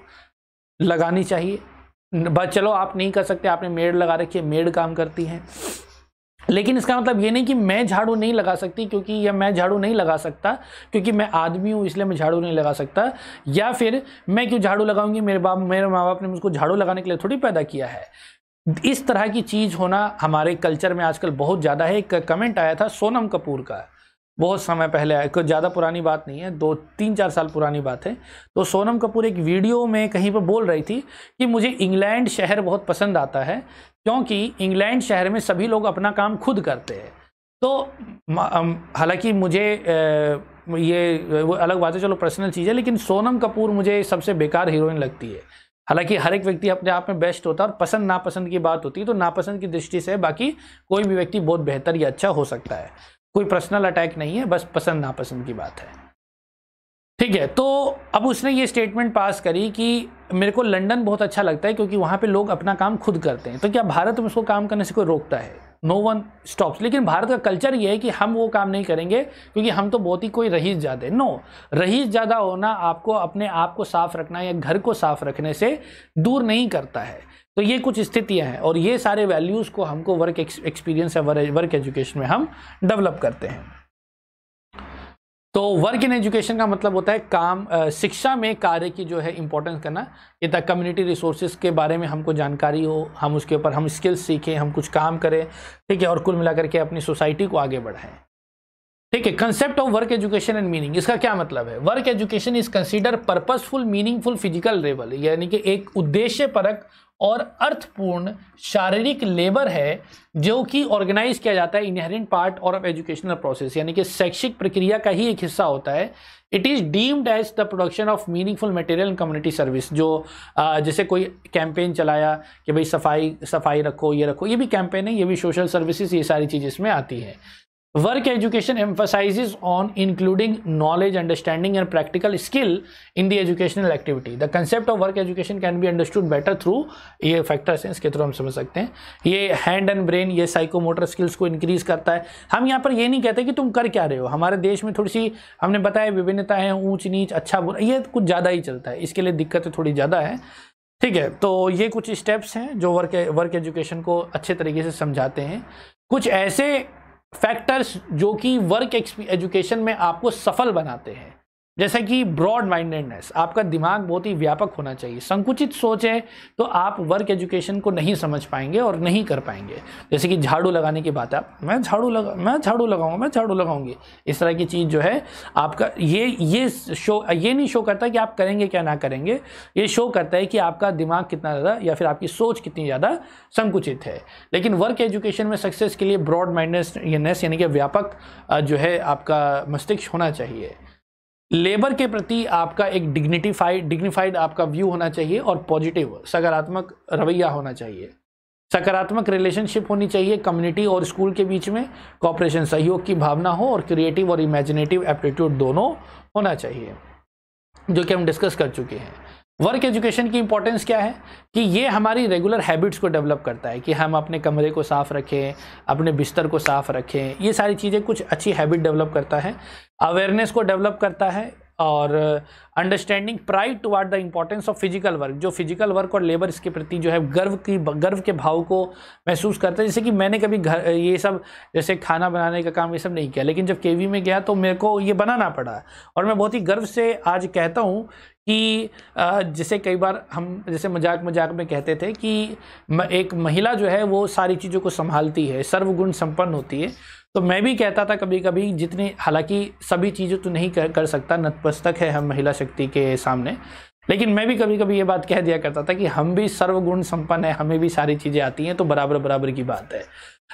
लगानी चाहिए चलो आप नहीं कर सकते आपने मेड लगा रखी है मेड काम करती है लेकिन इसका मतलब ये नहीं कि मैं झाड़ू नहीं लगा सकती क्योंकि या मैं झाड़ू नहीं लगा सकता क्योंकि मैं आदमी हूँ इसलिए मैं झाड़ू नहीं लगा सकता या फिर मैं क्यों झाड़ू लगाऊंगी मेरे बाप मेरे माँ बाप ने मुझको झाड़ू लगाने के लिए थोड़ी पैदा किया है इस तरह की चीज़ होना हमारे कल्चर में आजकल बहुत ज़्यादा है एक कमेंट आया था सोनम कपूर का बहुत समय पहले आया कोई ज़्यादा पुरानी बात नहीं है दो तीन चार साल पुरानी बात है तो सोनम कपूर एक वीडियो में कहीं पर बोल रही थी कि मुझे इंग्लैंड शहर बहुत पसंद आता है क्योंकि इंग्लैंड शहर में सभी लोग अपना काम खुद करते हैं तो हालांकि मुझे ये वो अलग बात है चलो पर्सनल चीज़ है लेकिन सोनम कपूर मुझे सबसे बेकार हीरोइन लगती है हालांकि हर एक व्यक्ति अपने आप में बेस्ट होता है और पसंद नापसंद की बात होती है तो नापसंद की दृष्टि से बाकी कोई भी व्यक्ति बहुत बेहतर या अच्छा हो सकता है कोई पर्सनल अटैक नहीं है बस पसंद नापसंद की बात है ठीक है तो अब उसने ये स्टेटमेंट पास करी कि मेरे को लंदन बहुत अच्छा लगता है क्योंकि वहाँ पे लोग अपना काम खुद करते हैं तो क्या भारत में उसको काम करने से कोई रोकता है नो वन स्टॉप्स लेकिन भारत का कल्चर ये है कि हम वो काम नहीं करेंगे क्योंकि हम तो बहुत ही कोई रहीस ज़्यादा नो रहीस ज़्यादा होना आपको अपने आप को साफ़ रखना या घर को साफ़ रखने से दूर नहीं करता है तो ये कुछ स्थितियाँ हैं और ये सारे वैल्यूज़ को हमको वर्क एक्सपीरियंस या वर्क एजुकेशन में हम डेवलप करते हैं तो वर्क इन एजुकेशन का मतलब होता है काम शिक्षा में कार्य की जो है इम्पोर्टेंस करना ये तक कम्युनिटी रिसोर्सेज के बारे में हमको जानकारी हो हम उसके ऊपर हम स्किल्स सीखें हम कुछ काम करें ठीक है और कुल मिलाकर के अपनी सोसाइटी को आगे बढ़ाएं ठीक है concept of work education and meaning इसका क्या मतलब है work education is consider purposeful meaningful physical level यानी कि एक उद्देश्य परक और अर्थपूर्ण शारीरिक लेबर है जो कि ऑर्गेनाइज किया जाता है इनहेरेंट पार्ट और ऑफ एजुकेशनल प्रोसेस यानी कि शैक्षिक प्रक्रिया का ही एक हिस्सा होता है it is deemed as the production of meaningful material and community service जो जैसे कोई कैंपेन चलाया कि भाई सफाई सफाई रखो ये रखो ये भी कैंपेन है ये भी सोशल सर्विसेज ये सारी चीज़ इसमें आती है work education emphasises on including knowledge understanding and practical skill in the educational activity the concept of work education can be understood better through ये फैक्टर्स हैं इसके थ्रू हम समझ सकते हैं ये हैंड एंड ब्रेन ये साइकोमोटर स्किल्स को इंक्रीज करता है हम यहाँ पर ये नहीं कहते कि तुम कर क्या रहे हो हमारे देश में थोड़ी सी हमने बताया विभिन्नता है ऊंच नीच अच्छा बुरा ये कुछ ज़्यादा ही चलता है इसके लिए दिक्कतें थोड़ी ज़्यादा है ठीक है तो ये कुछ स्टेप्स हैं जो वर्क वर्क एजुकेशन को अच्छे तरीके से समझाते हैं कुछ ऐसे फैक्टर्स जो कि वर्क एजुकेशन में आपको सफल बनाते हैं जैसे कि ब्रॉड माइंडेडनेस आपका दिमाग बहुत ही व्यापक होना चाहिए संकुचित सोच है तो आप वर्क एजुकेशन को नहीं समझ पाएंगे और नहीं कर पाएंगे जैसे कि झाड़ू लगाने की बात है मैं झाड़ू लगा मैं झाड़ू लगाऊंगा मैं झाड़ू लगाऊंगी इस तरह की चीज़ जो है आपका ये ये शो ये नहीं शो करता कि आप करेंगे क्या ना करेंगे ये शो करता है कि आपका दिमाग कितना ज़्यादा या फिर आपकी सोच कितनी ज़्यादा संकुचित है लेकिन वर्क एजुकेशन में सक्सेस के लिए ब्रॉड माइंडनेस यानी कि व्यापक जो है आपका मस्तिष्क होना चाहिए लेबर के प्रति आपका एक डिग्निटीफाइड डिग्निफाइड आपका व्यू होना चाहिए और पॉजिटिव सकारात्मक रवैया होना चाहिए सकारात्मक रिलेशनशिप होनी चाहिए कम्युनिटी और स्कूल के बीच में कॉपरेशन सहयोग की भावना हो और क्रिएटिव और इमेजिनेटिव एप्टीट्यूड दोनों होना चाहिए जो कि हम डिस्कस कर चुके हैं वर्क एजुकेशन की इंपॉर्टेंस क्या है कि ये हमारी रेगुलर हैबिट्स को डेवलप करता है कि हम अपने कमरे को साफ़ रखें अपने बिस्तर को साफ़ रखें ये सारी चीज़ें कुछ अच्छी हैबिट डेवलप करता है अवेयरनेस को डेवलप करता है और understanding pride toward the importance of physical work जो फिजिकल वर्क और लेबर इसके प्रति जो है गर्व की गर्व के भाव को महसूस करता है जैसे कि मैंने कभी घर ये सब जैसे खाना बनाने का काम ये सब नहीं किया लेकिन जब केवी में गया तो मेरे को ये बनाना पड़ा और मैं बहुत ही गर्व से आज कहता हूँ कि जैसे कई बार हम जैसे मजाक मजाक में कहते थे कि एक महिला जो है वो सारी चीज़ों को संभालती है सर्वगुण संपन्न होती है तो मैं भी कहता था कभी कभी जितनी हालांकि सभी चीज़ें तो नहीं कर, कर सकता नतपस्तक है हम महिला शक्ति के सामने लेकिन मैं भी कभी कभी ये बात कह दिया करता था कि हम भी सर्वगुण संपन्न है हमें भी सारी चीज़ें आती हैं तो बराबर बराबर की बात है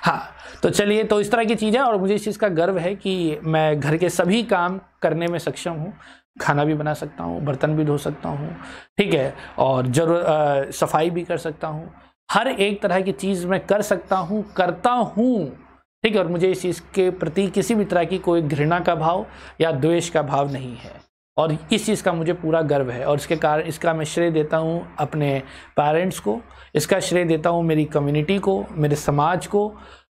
हाँ तो चलिए तो इस तरह की चीज़ है और मुझे इस चीज़ का गर्व है कि मैं घर के सभी काम करने में सक्षम हूँ खाना भी बना सकता हूँ बर्तन भी धो सकता हूँ ठीक है और जरूर सफाई भी कर सकता हूँ हर एक तरह की चीज़ मैं कर सकता हूँ करता हूँ ठीक है और मुझे इस चीज़ के प्रति किसी भी तरह की कोई घृणा का भाव या द्वेष का भाव नहीं है और इस चीज़ का मुझे पूरा गर्व है और इसके कारण इसका मैं श्रेय देता हूँ अपने पेरेंट्स को इसका श्रेय देता हूँ मेरी कम्युनिटी को मेरे समाज को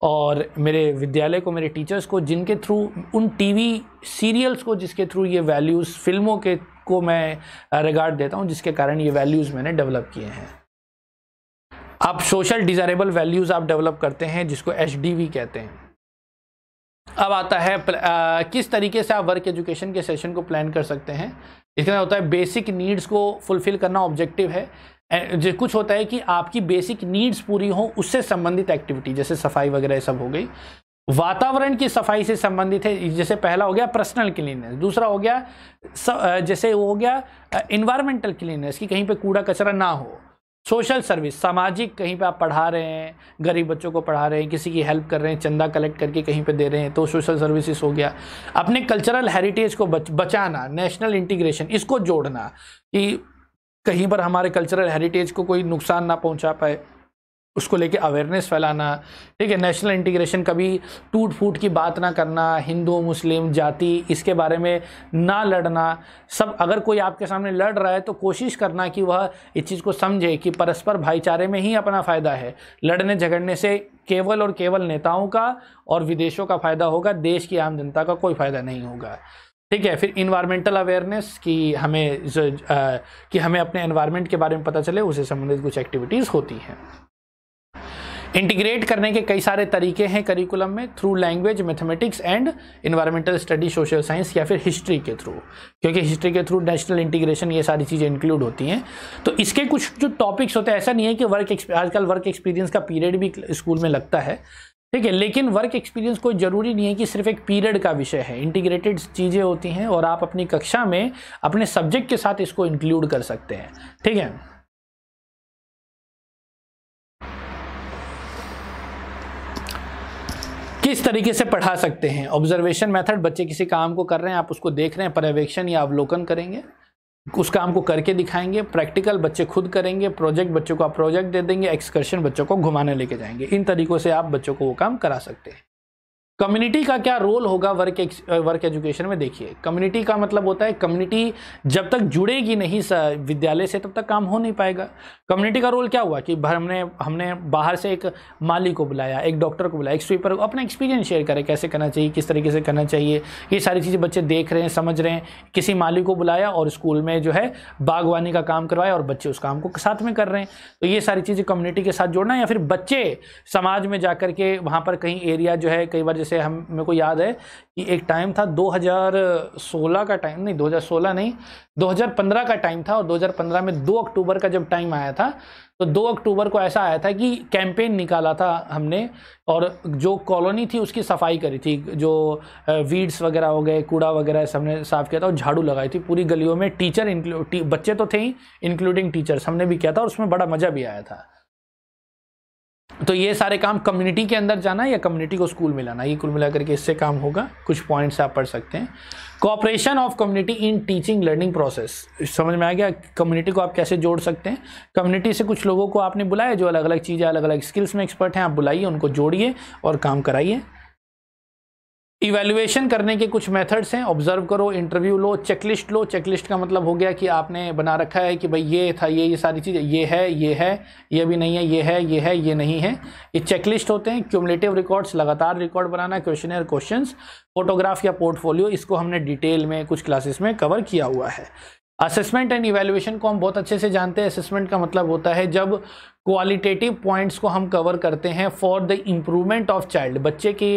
और मेरे विद्यालय को मेरे टीचर्स को जिनके थ्रू उन टीवी सीरियल्स को जिसके थ्रू ये वैल्यूज़ फिल्मों के को मैं रिगार्ड देता हूँ जिसके कारण ये वैल्यूज़ मैंने डेवलप किए हैं आप सोशल डिज़ायरेबल वैल्यूज़ आप डेवलप करते हैं जिसको एच कहते हैं अब आता है आ, किस तरीके से आप वर्क एजुकेशन के सेशन को प्लान कर सकते हैं इसका होता है बेसिक नीड्स को फुलफ़िल करना ऑब्जेक्टिव है जो कुछ होता है कि आपकी बेसिक नीड्स पूरी हो उससे संबंधित एक्टिविटी जैसे सफाई वगैरह सब हो गई वातावरण की सफाई से संबंधित है जैसे पहला हो गया पर्सनल क्लीननेस दूसरा हो गया स, जैसे हो गया इन्वायरमेंटल क्लीननेस कि कहीं पे कूड़ा कचरा ना हो सोशल सर्विस सामाजिक कहीं पे आप पढ़ा रहे हैं गरीब बच्चों को पढ़ा रहे हैं किसी की हेल्प कर रहे हैं चंदा कलेक्ट करके कहीं पे दे रहे हैं तो सोशल सर्विसेज हो गया अपने कल्चरल हेरिटेज को बच, बचाना नेशनल इंटीग्रेशन इसको जोड़ना कि कहीं पर हमारे कल्चरल हेरिटेज को कोई नुकसान ना पहुंचा पाए उसको लेके अवेयरनेस फैलाना ठीक है नेशनल इंटीग्रेशन कभी टूट फूट की बात ना करना हिंदू मुस्लिम जाति इसके बारे में ना लड़ना सब अगर कोई आपके सामने लड़ रहा है तो कोशिश करना कि वह इस चीज़ को समझे कि परस्पर भाईचारे में ही अपना फ़ायदा है लड़ने झगड़ने से केवल और केवल नेताओं का और विदेशों का फ़ायदा होगा देश की आम जनता का कोई फ़ायदा नहीं होगा ठीक है फिर इन्वायरमेंटल अवेयरनेस कि हमें जो आ, कि हमें अपने एनवायरमेंट के बारे में पता चले उससे संबंधित कुछ एक्टिविटीज़ होती हैं इंटीग्रेट करने के कई सारे तरीके हैं करिकुलम में through language mathematics and environmental study social science या फिर हिस्ट्री के थ्रू क्योंकि हिस्ट्री के थ्रू नेशनल इंटीग्रेशन ये सारी चीज़ें इंक्लूड होती हैं तो इसके कुछ जो टॉपिक्स होते हैं ऐसा नहीं है कि वर्क आजकल वर्क एक्सपीरियंस का पीरियड भी स्कूल में लगता है ठीक है लेकिन वर्क एक्सपीरियंस कोई ज़रूरी नहीं है कि सिर्फ एक पीरियड का विषय है इंटीग्रेटेड चीज़ें होती हैं और आप अपनी कक्षा में अपने सब्जेक्ट के साथ इसको इंक्लूड कर सकते हैं ठीक है किस तरीके से पढ़ा सकते हैं ऑब्जर्वेशन मेथड बच्चे किसी काम को कर रहे हैं आप उसको देख रहे हैं पर्यवेक्षण या अवलोकन करेंगे उस काम को करके दिखाएंगे प्रैक्टिकल बच्चे खुद करेंगे प्रोजेक्ट बच्चों को आप प्रोजेक्ट दे देंगे एक्सकर्शन बच्चों को घुमाने लेके जाएंगे इन तरीक़ों से आप बच्चों को वो काम करा सकते हैं कम्युनिटी का क्या रोल होगा वर्क वर्क एजुकेशन में देखिए कम्युनिटी का मतलब होता है कम्युनिटी जब तक जुड़ेगी नहीं विद्यालय से तब तक काम हो नहीं पाएगा कम्युनिटी का रोल क्या हुआ कि हमने हमने बाहर से एक माली को बुलाया एक डॉक्टर को बुलाया एक स्वीपर को अपना एक्सपीरियंस शेयर करें कैसे करना चाहिए किस तरीके से करना चाहिए ये सारी चीज़ें बच्चे देख रहे हैं समझ रहे हैं किसी माली को बुलाया और स्कूल में जो है बागवानी का काम करवाया और बच्चे उस काम को साथ में कर रहे हैं तो ये सारी चीज़ें कम्युनिटी के साथ जोड़ना या फिर बच्चे समाज में जा के वहाँ पर कहीं एरिया जो है कई बार जैसे हम मेरे को याद है कि एक टाइम था 2016 का टाइम नहीं 2016 नहीं 2015 का टाइम था और 2015 में 2 अक्टूबर का जब टाइम आया था तो 2 अक्टूबर को ऐसा आया था कि कैंपेन निकाला था हमने और जो कॉलोनी थी उसकी सफाई करी थी जो वीड्स वगैरह हो गए कूड़ा वगैरह सब ने साफ़ किया था और झाड़ू लगाई थी पूरी गलियों में टीचर इंक्लू बच्चे तो थे ही इंक्लूडिंग टीचर्स हमने भी किया था और उसमें बड़ा मज़ा भी आया था तो ये सारे काम कम्युनिटी के अंदर जाना या कम्युनिटी को स्कूल में लाना ये कुल मिला करके इससे काम होगा कुछ पॉइंट्स आप पढ़ सकते हैं cooperation of community in teaching learning process समझ में आ गया कम्युनिटी को आप कैसे जोड़ सकते हैं कम्युनिटी से कुछ लोगों को आपने बुलाया जो अलग अलग चीज़ें अलग अलग स्किल्स में एक्सपर्ट हैं आप बुलाइए उनको जोड़िए और काम कराइए इवेल्युएशन करने के कुछ मेथड्स हैं ऑब्जर्व करो इंटरव्यू लो चेकलिस्ट लो चेकलिस्ट का मतलब हो गया कि आपने बना रखा है कि भाई ये था ये ये सारी चीज़ें ये है ये है ये भी नहीं है ये है ये है ये नहीं है ये चेकलिस्ट होते हैं क्यूमलेटिव रिकॉर्ड्स लगातार रिकॉर्ड बनाना क्वेश्चन क्वेश्चन फोटोग्राफ या पोर्टफोलियो इसको हमने डिटेल में कुछ क्लासेस में कवर किया हुआ है असेसमेंट एंड इवेल्युएशन को हम बहुत अच्छे से जानते हैं असेसमेंट का मतलब होता है जब क्वालिटेटिव पॉइंट्स को हम कवर करते हैं for the improvement of child बच्चे के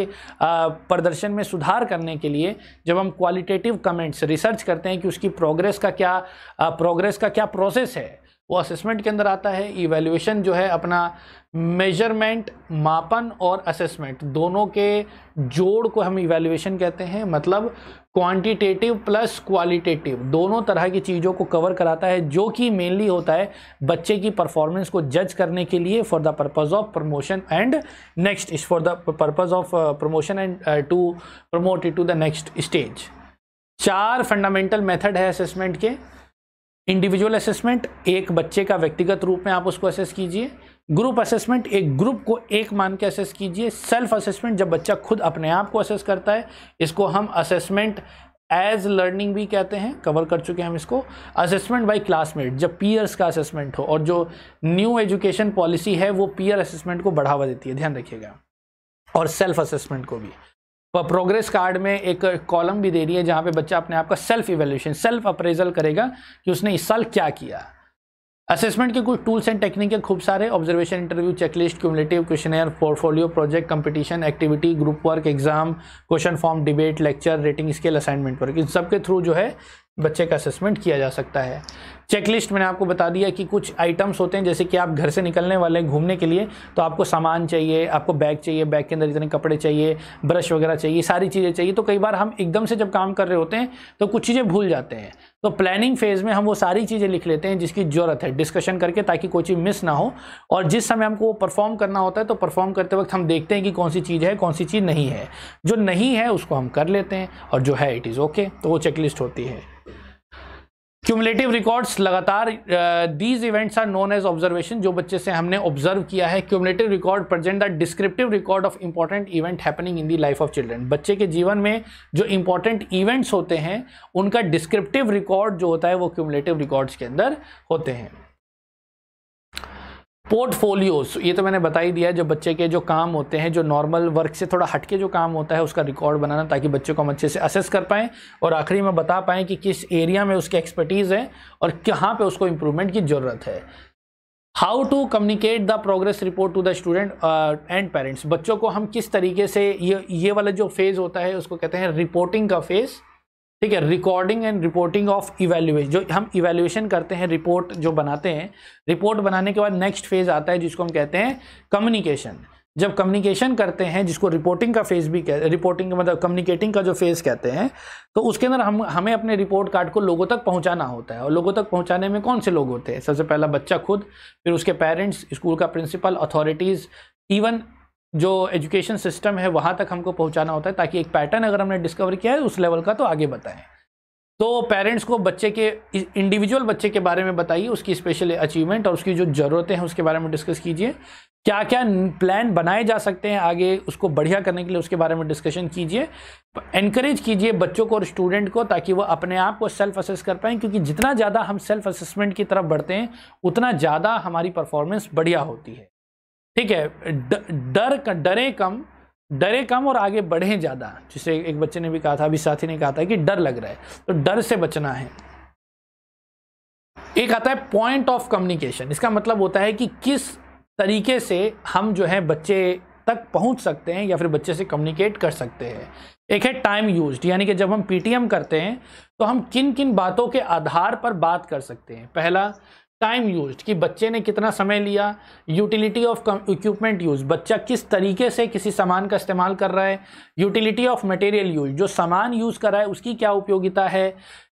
प्रदर्शन में सुधार करने के लिए जब हम क्वालिटेटिव कमेंट्स रिसर्च करते हैं कि उसकी प्रोग्रेस का क्या प्रोग्रेस का क्या प्रोसेस है वो असेसमेंट के अंदर आता है इवेल्यूएशन जो है अपना मेजरमेंट मापन और असेसमेंट दोनों के जोड़ को हम इवेल्युएशन कहते हैं मतलब क्वांटिटेटिव प्लस क्वालिटेटिव दोनों तरह की चीज़ों को कवर कराता है जो कि मेनली होता है बच्चे की परफॉर्मेंस को जज करने के लिए for the purpose of promotion and next is for the purpose of promotion and to promote it to the next stage चार फंडामेंटल मेथड है असेसमेंट के इंडिविजुअल असेसमेंट एक बच्चे का व्यक्तिगत रूप में आप उसको असेस कीजिए ग्रुप असेसमेंट एक ग्रुप को एक मान के असेस कीजिए सेल्फ असेसमेंट जब बच्चा खुद अपने आप को असेस करता है इसको हम असेसमेंट एज लर्निंग भी कहते हैं कवर कर चुके हैं हम इसको असेसमेंट बाय क्लासमेट जब पीयर्स का असेसमेंट हो और जो न्यू एजुकेशन पॉलिसी है वो पीयर असेसमेंट को बढ़ावा देती है ध्यान रखिएगा और सेल्फ असेसमेंट को भी प्रोग्रेस कार्ड में एक कॉलम भी दे रही है जहाँ पे बच्चा अपने आप का सेल्फ इवेल्यूशन सेल्फ अप्रेजल करेगा कि उसने इस साल क्या किया असेसमेंट के कुछ टूल्स एंड टेक्निक है खूब सारे observation interview checklist cumulative question portfolio project competition activity group work exam question form debate lecture rating scale assignment work इन सब के थ्रू जो है बच्चे का असेसमेंट किया जा सकता है चेकलिस्ट मैंने आपको बता दिया कि कुछ आइटम्स होते हैं जैसे कि आप घर से निकलने वाले हैं घूमने के लिए तो आपको सामान चाहिए आपको बैग चाहिए बैग के अंदर इतने कपड़े चाहिए ब्रश वगैरह चाहिए सारी चीज़ें चाहिए तो कई बार हम एकदम से जब काम कर रहे होते हैं तो कुछ चीज़ें भूल जाते हैं तो प्लानिंग फेज़ में हम वो सारी चीज़ें लिख लेते हैं जिसकी ज़रूरत है डिस्कशन करके ताकि कोई चीज़ मिस ना हो और जिस समय हमको वो परफॉर्म करना होता है तो परफॉर्म करते वक्त हम देखते हैं कि कौन सी चीज़ है कौन सी चीज़ नहीं है जो नहीं है उसको हम कर लेते हैं और जो है इट इज़ ओके तो वो चेकलिस्ट होती है क्यूमलेटिव रिकॉर्ड्स लगातार these events are known as observation जो बच्चे से हमने ऑब्जर्व किया है cumulative record present the descriptive record of important event happening in the life of children बच्चे के जीवन में जो इंपॉर्टेंट इवेंट्स होते हैं उनका डिस्क्रिप्टिव रिकॉर्ड जो होता है वो क्यूमलेटिव रिकॉर्ड्स के अंदर होते हैं पोर्टफोलियोज ये तो मैंने बता ही दिया जो बच्चे के जो काम होते हैं जो नॉर्मल वर्क से थोड़ा हटके जो काम होता है उसका रिकॉर्ड बनाना ताकि बच्चे को हम अच्छे से असेस कर पाएँ और आखिरी में बता पाएँ कि किस एरिया में उसकी एक्सपर्टीज़ है और कहाँ पर उसको इम्प्रूवमेंट की ज़रूरत है how to communicate the progress report to the student and parents बच्चों को हम किस तरीके से ये ये वाला जो फेज़ होता है उसको कहते हैं रिपोर्टिंग का फेज़ ठीक है recording and reporting of evaluation जो हम इवेल्युएशन करते हैं रिपोर्ट जो बनाते हैं रिपोर्ट बनाने के बाद नेक्स्ट फेज आता है जिसको हम कहते हैं कम्युनिकेशन जब कम्युनिकेशन करते हैं जिसको रिपोर्टिंग का फेज भी कह रिपोर्टिंग मतलब कम्युनिकेटिंग का जो फेज कहते हैं तो उसके अंदर हम हमें अपने रिपोर्ट कार्ड को लोगों तक पहुंचाना होता है और लोगों तक पहुंचाने में कौन से लोग होते हैं सबसे पहला बच्चा खुद फिर उसके पेरेंट्स स्कूल का प्रिंसिपल अथॉरिटीज़ इवन जो एजुकेशन सिस्टम है वहाँ तक हमको पहुँचाना होता है ताकि एक पैटर्न अगर हमने डिस्कवर किया है उस लेवल का तो आगे बताएं तो पेरेंट्स को बच्चे के इंडिविजुअल बच्चे के बारे में बताइए उसकी स्पेशल अचीवमेंट और उसकी जो ज़रूरतें हैं उसके बारे में डिस्कस कीजिए क्या क्या प्लान बनाए जा सकते हैं आगे उसको बढ़िया करने के लिए उसके बारे में डिस्कशन कीजिए इनक्रेज कीजिए बच्चों को और स्टूडेंट को ताकि वो अपने आप को सेल्फ असेस कर पाएँ क्योंकि जितना ज़्यादा हम सेल्फ असेसमेंट की तरफ बढ़ते हैं उतना ज़्यादा हमारी परफॉर्मेंस बढ़िया होती है ठीक है डर डरे कम डरे कम और आगे बढ़ें ज़्यादा जिसे एक बच्चे ने भी कहा था अभी साथी ने कहा था कि डर लग रहा है तो डर से बचना है एक आता है पॉइंट ऑफ कम्युनिकेशन इसका मतलब होता है कि किस तरीके से हम जो है बच्चे तक पहुंच सकते हैं या फिर बच्चे से कम्युनिकेट कर सकते हैं एक है टाइम यूज यानी कि जब हम पीटीएम करते हैं तो हम किन किन बातों के आधार पर बात कर सकते हैं पहला टाइम यूज कि बच्चे ने कितना समय लिया यूटिलिटी ऑफ इक्विपमेंट यूज बच्चा किस तरीके से किसी सामान का इस्तेमाल कर रहा है यूटिलिटी ऑफ मटेरियल यूज जो सामान यूज़ कर रहा है उसकी क्या उपयोगिता है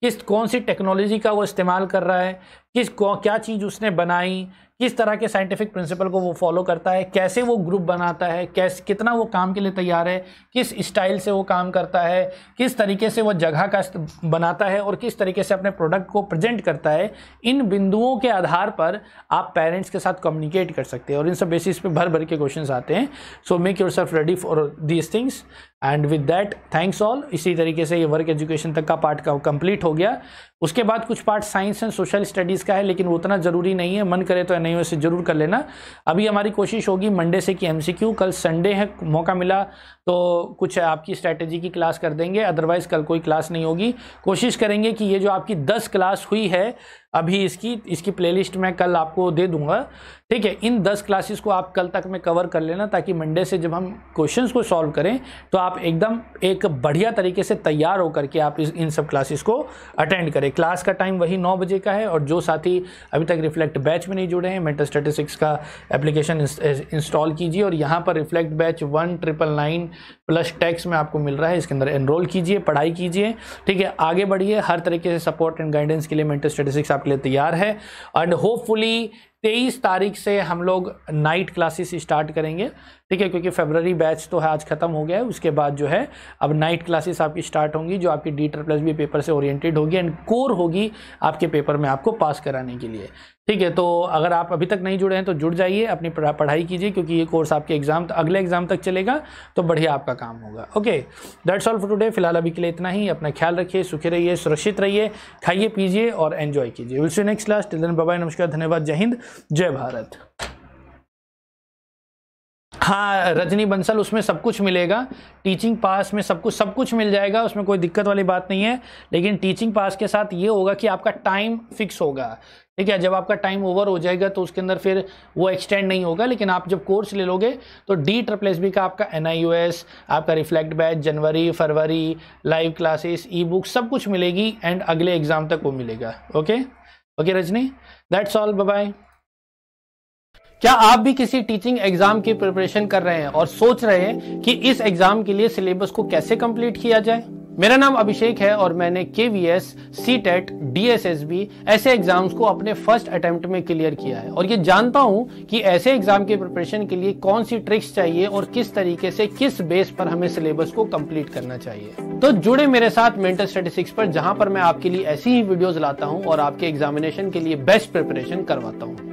किस कौन सी टेक्नोलॉजी का वो इस्तेमाल कर रहा है किस क्या चीज़ उसने बनाई किस तरह के साइंटिफिक प्रिंसिपल को वो फॉलो करता है कैसे वो ग्रुप बनाता है कैसे कितना वो काम के लिए तैयार है किस स्टाइल से वो काम करता है किस तरीके से वो जगह का बनाता है और किस तरीके से अपने प्रोडक्ट को प्रेजेंट करता है इन बिंदुओं के आधार पर आप पेरेंट्स के साथ कम्युनिकेट कर सकते हैं और इन सब बेसिस पे भर भर के क्वेश्चन आते हैं so make yourself ready for these things and with that thanks all इसी तरीके से ये वर्क एजुकेशन तक का पार्ट का कंप्लीट हो गया उसके बाद कुछ part science and social studies का है लेकिन वो उतना ज़रूरी नहीं है मन करे तो नहीं वैसे ज़रूर कर लेना अभी हमारी कोशिश होगी मंडे से कि एम कल संडे है मौका मिला तो कुछ आपकी स्ट्रैटेजी की क्लास कर देंगे अदरवाइज़ कल कोई क्लास नहीं होगी कोशिश करेंगे कि ये जो आपकी दस क्लास हुई है अभी इसकी इसकी प्लेलिस्ट मैं कल आपको दे दूंगा ठीक है इन दस क्लासेस को आप कल तक में कवर कर लेना ताकि मंडे से जब हम क्वेश्चंस को सॉल्व करें तो आप एकदम एक बढ़िया तरीके से तैयार होकर के आप इस इन सब क्लासेस को अटेंड करें क्लास का टाइम वही नौ बजे का है और जो साथी अभी तक रिफ्लेक्ट बैच में नहीं जुड़े हैं मेटल स्टेटिस्टिक्स का एप्लीकेशन इंस्टॉल कीजिए और यहाँ पर reflect batch one triple nine plus tax में आपको मिल रहा है इसके अंदर एनरोल कीजिए पढ़ाई कीजिए ठीक है आगे बढ़िए हर तरीके से सपोर्ट एंड गाइडेंस के लिए मेटल स्टेटिस्टिक्स आप आपके लिए तैयार है एंड होपफुली तेईस तारीख से हम लोग नाइट क्लासेस स्टार्ट करेंगे ठीक है क्योंकि फेबररी बैच तो है आज ख़त्म हो गया है उसके बाद जो है अब नाइट क्लासेस आपकी स्टार्ट होंगी जो आपकी डी प्लस भी पेपर से ओरिएंटेड होगी एंड कोर होगी आपके पेपर में आपको पास कराने के लिए ठीक है तो अगर आप अभी तक नहीं जुड़े हैं तो जुड़ जाइए अपनी पढ़ाई कीजिए क्योंकि ये कोर्स आपके एग्जाम अगले एग्जाम तक चलेगा तो बढ़िया आपका काम होगा okay that's all for today फिलहाल अभी के लिए इतना ही अपना ख्याल रखिए सुखी रहिए सुरक्षित रहिए खाइए पीजिए और एन्जॉय कीजिए will next class till then bye नमस्कार धन्यवाद जय हिंद जय भारत हाँ रजनी बंसल उसमें सब कुछ मिलेगा टीचिंग पास में सब कुछ सब कुछ मिल जाएगा उसमें कोई दिक्कत वाली बात नहीं है लेकिन टीचिंग पास के साथ ये होगा कि आपका टाइम फिक्स होगा ठीक है जब आपका टाइम ओवर हो जाएगा तो उसके अंदर फिर वो एक्सटेंड नहीं होगा लेकिन आप जब कोर्स ले लोगे तो डी ट्रिपल एस बी का आपका एन आई यू एस आपका रिफ्लेक्ट बैच जनवरी फरवरी लाइव क्लासेस ई बुक सब कुछ मिलेगी एंड अगले एग्जाम तक वो मिलेगा okay okay Rajni that's all bye क्या आप भी किसी टीचिंग एग्जाम की प्रिपरेशन कर रहे हैं और सोच रहे हैं कि इस एग्जाम के लिए सिलेबस को कैसे कंप्लीट किया जाए मेरा नाम अभिषेक है और मैंने K V S C TET D S S B ऐसे एग्जाम्स को अपने फर्स्ट अटेम्प्ट में क्लियर किया है और ये जानता हूँ कि ऐसे एग्जाम के प्रिपरेशन के लिए कौन सी ट्रिक्स चाहिए और किस तरीके से किस बेस पर हमें सिलेबस को कंप्लीट करना चाहिए तो जुड़े मेरे साथ मेंटल स्टेटिस्टिक्स पर जहाँ पर मैं आपके लिए ऐसी ही वीडियोज लाता हूँ और आपके एग्जामिनेशन के लिए बेस्ट प्रिपरेशन करवाता हूँ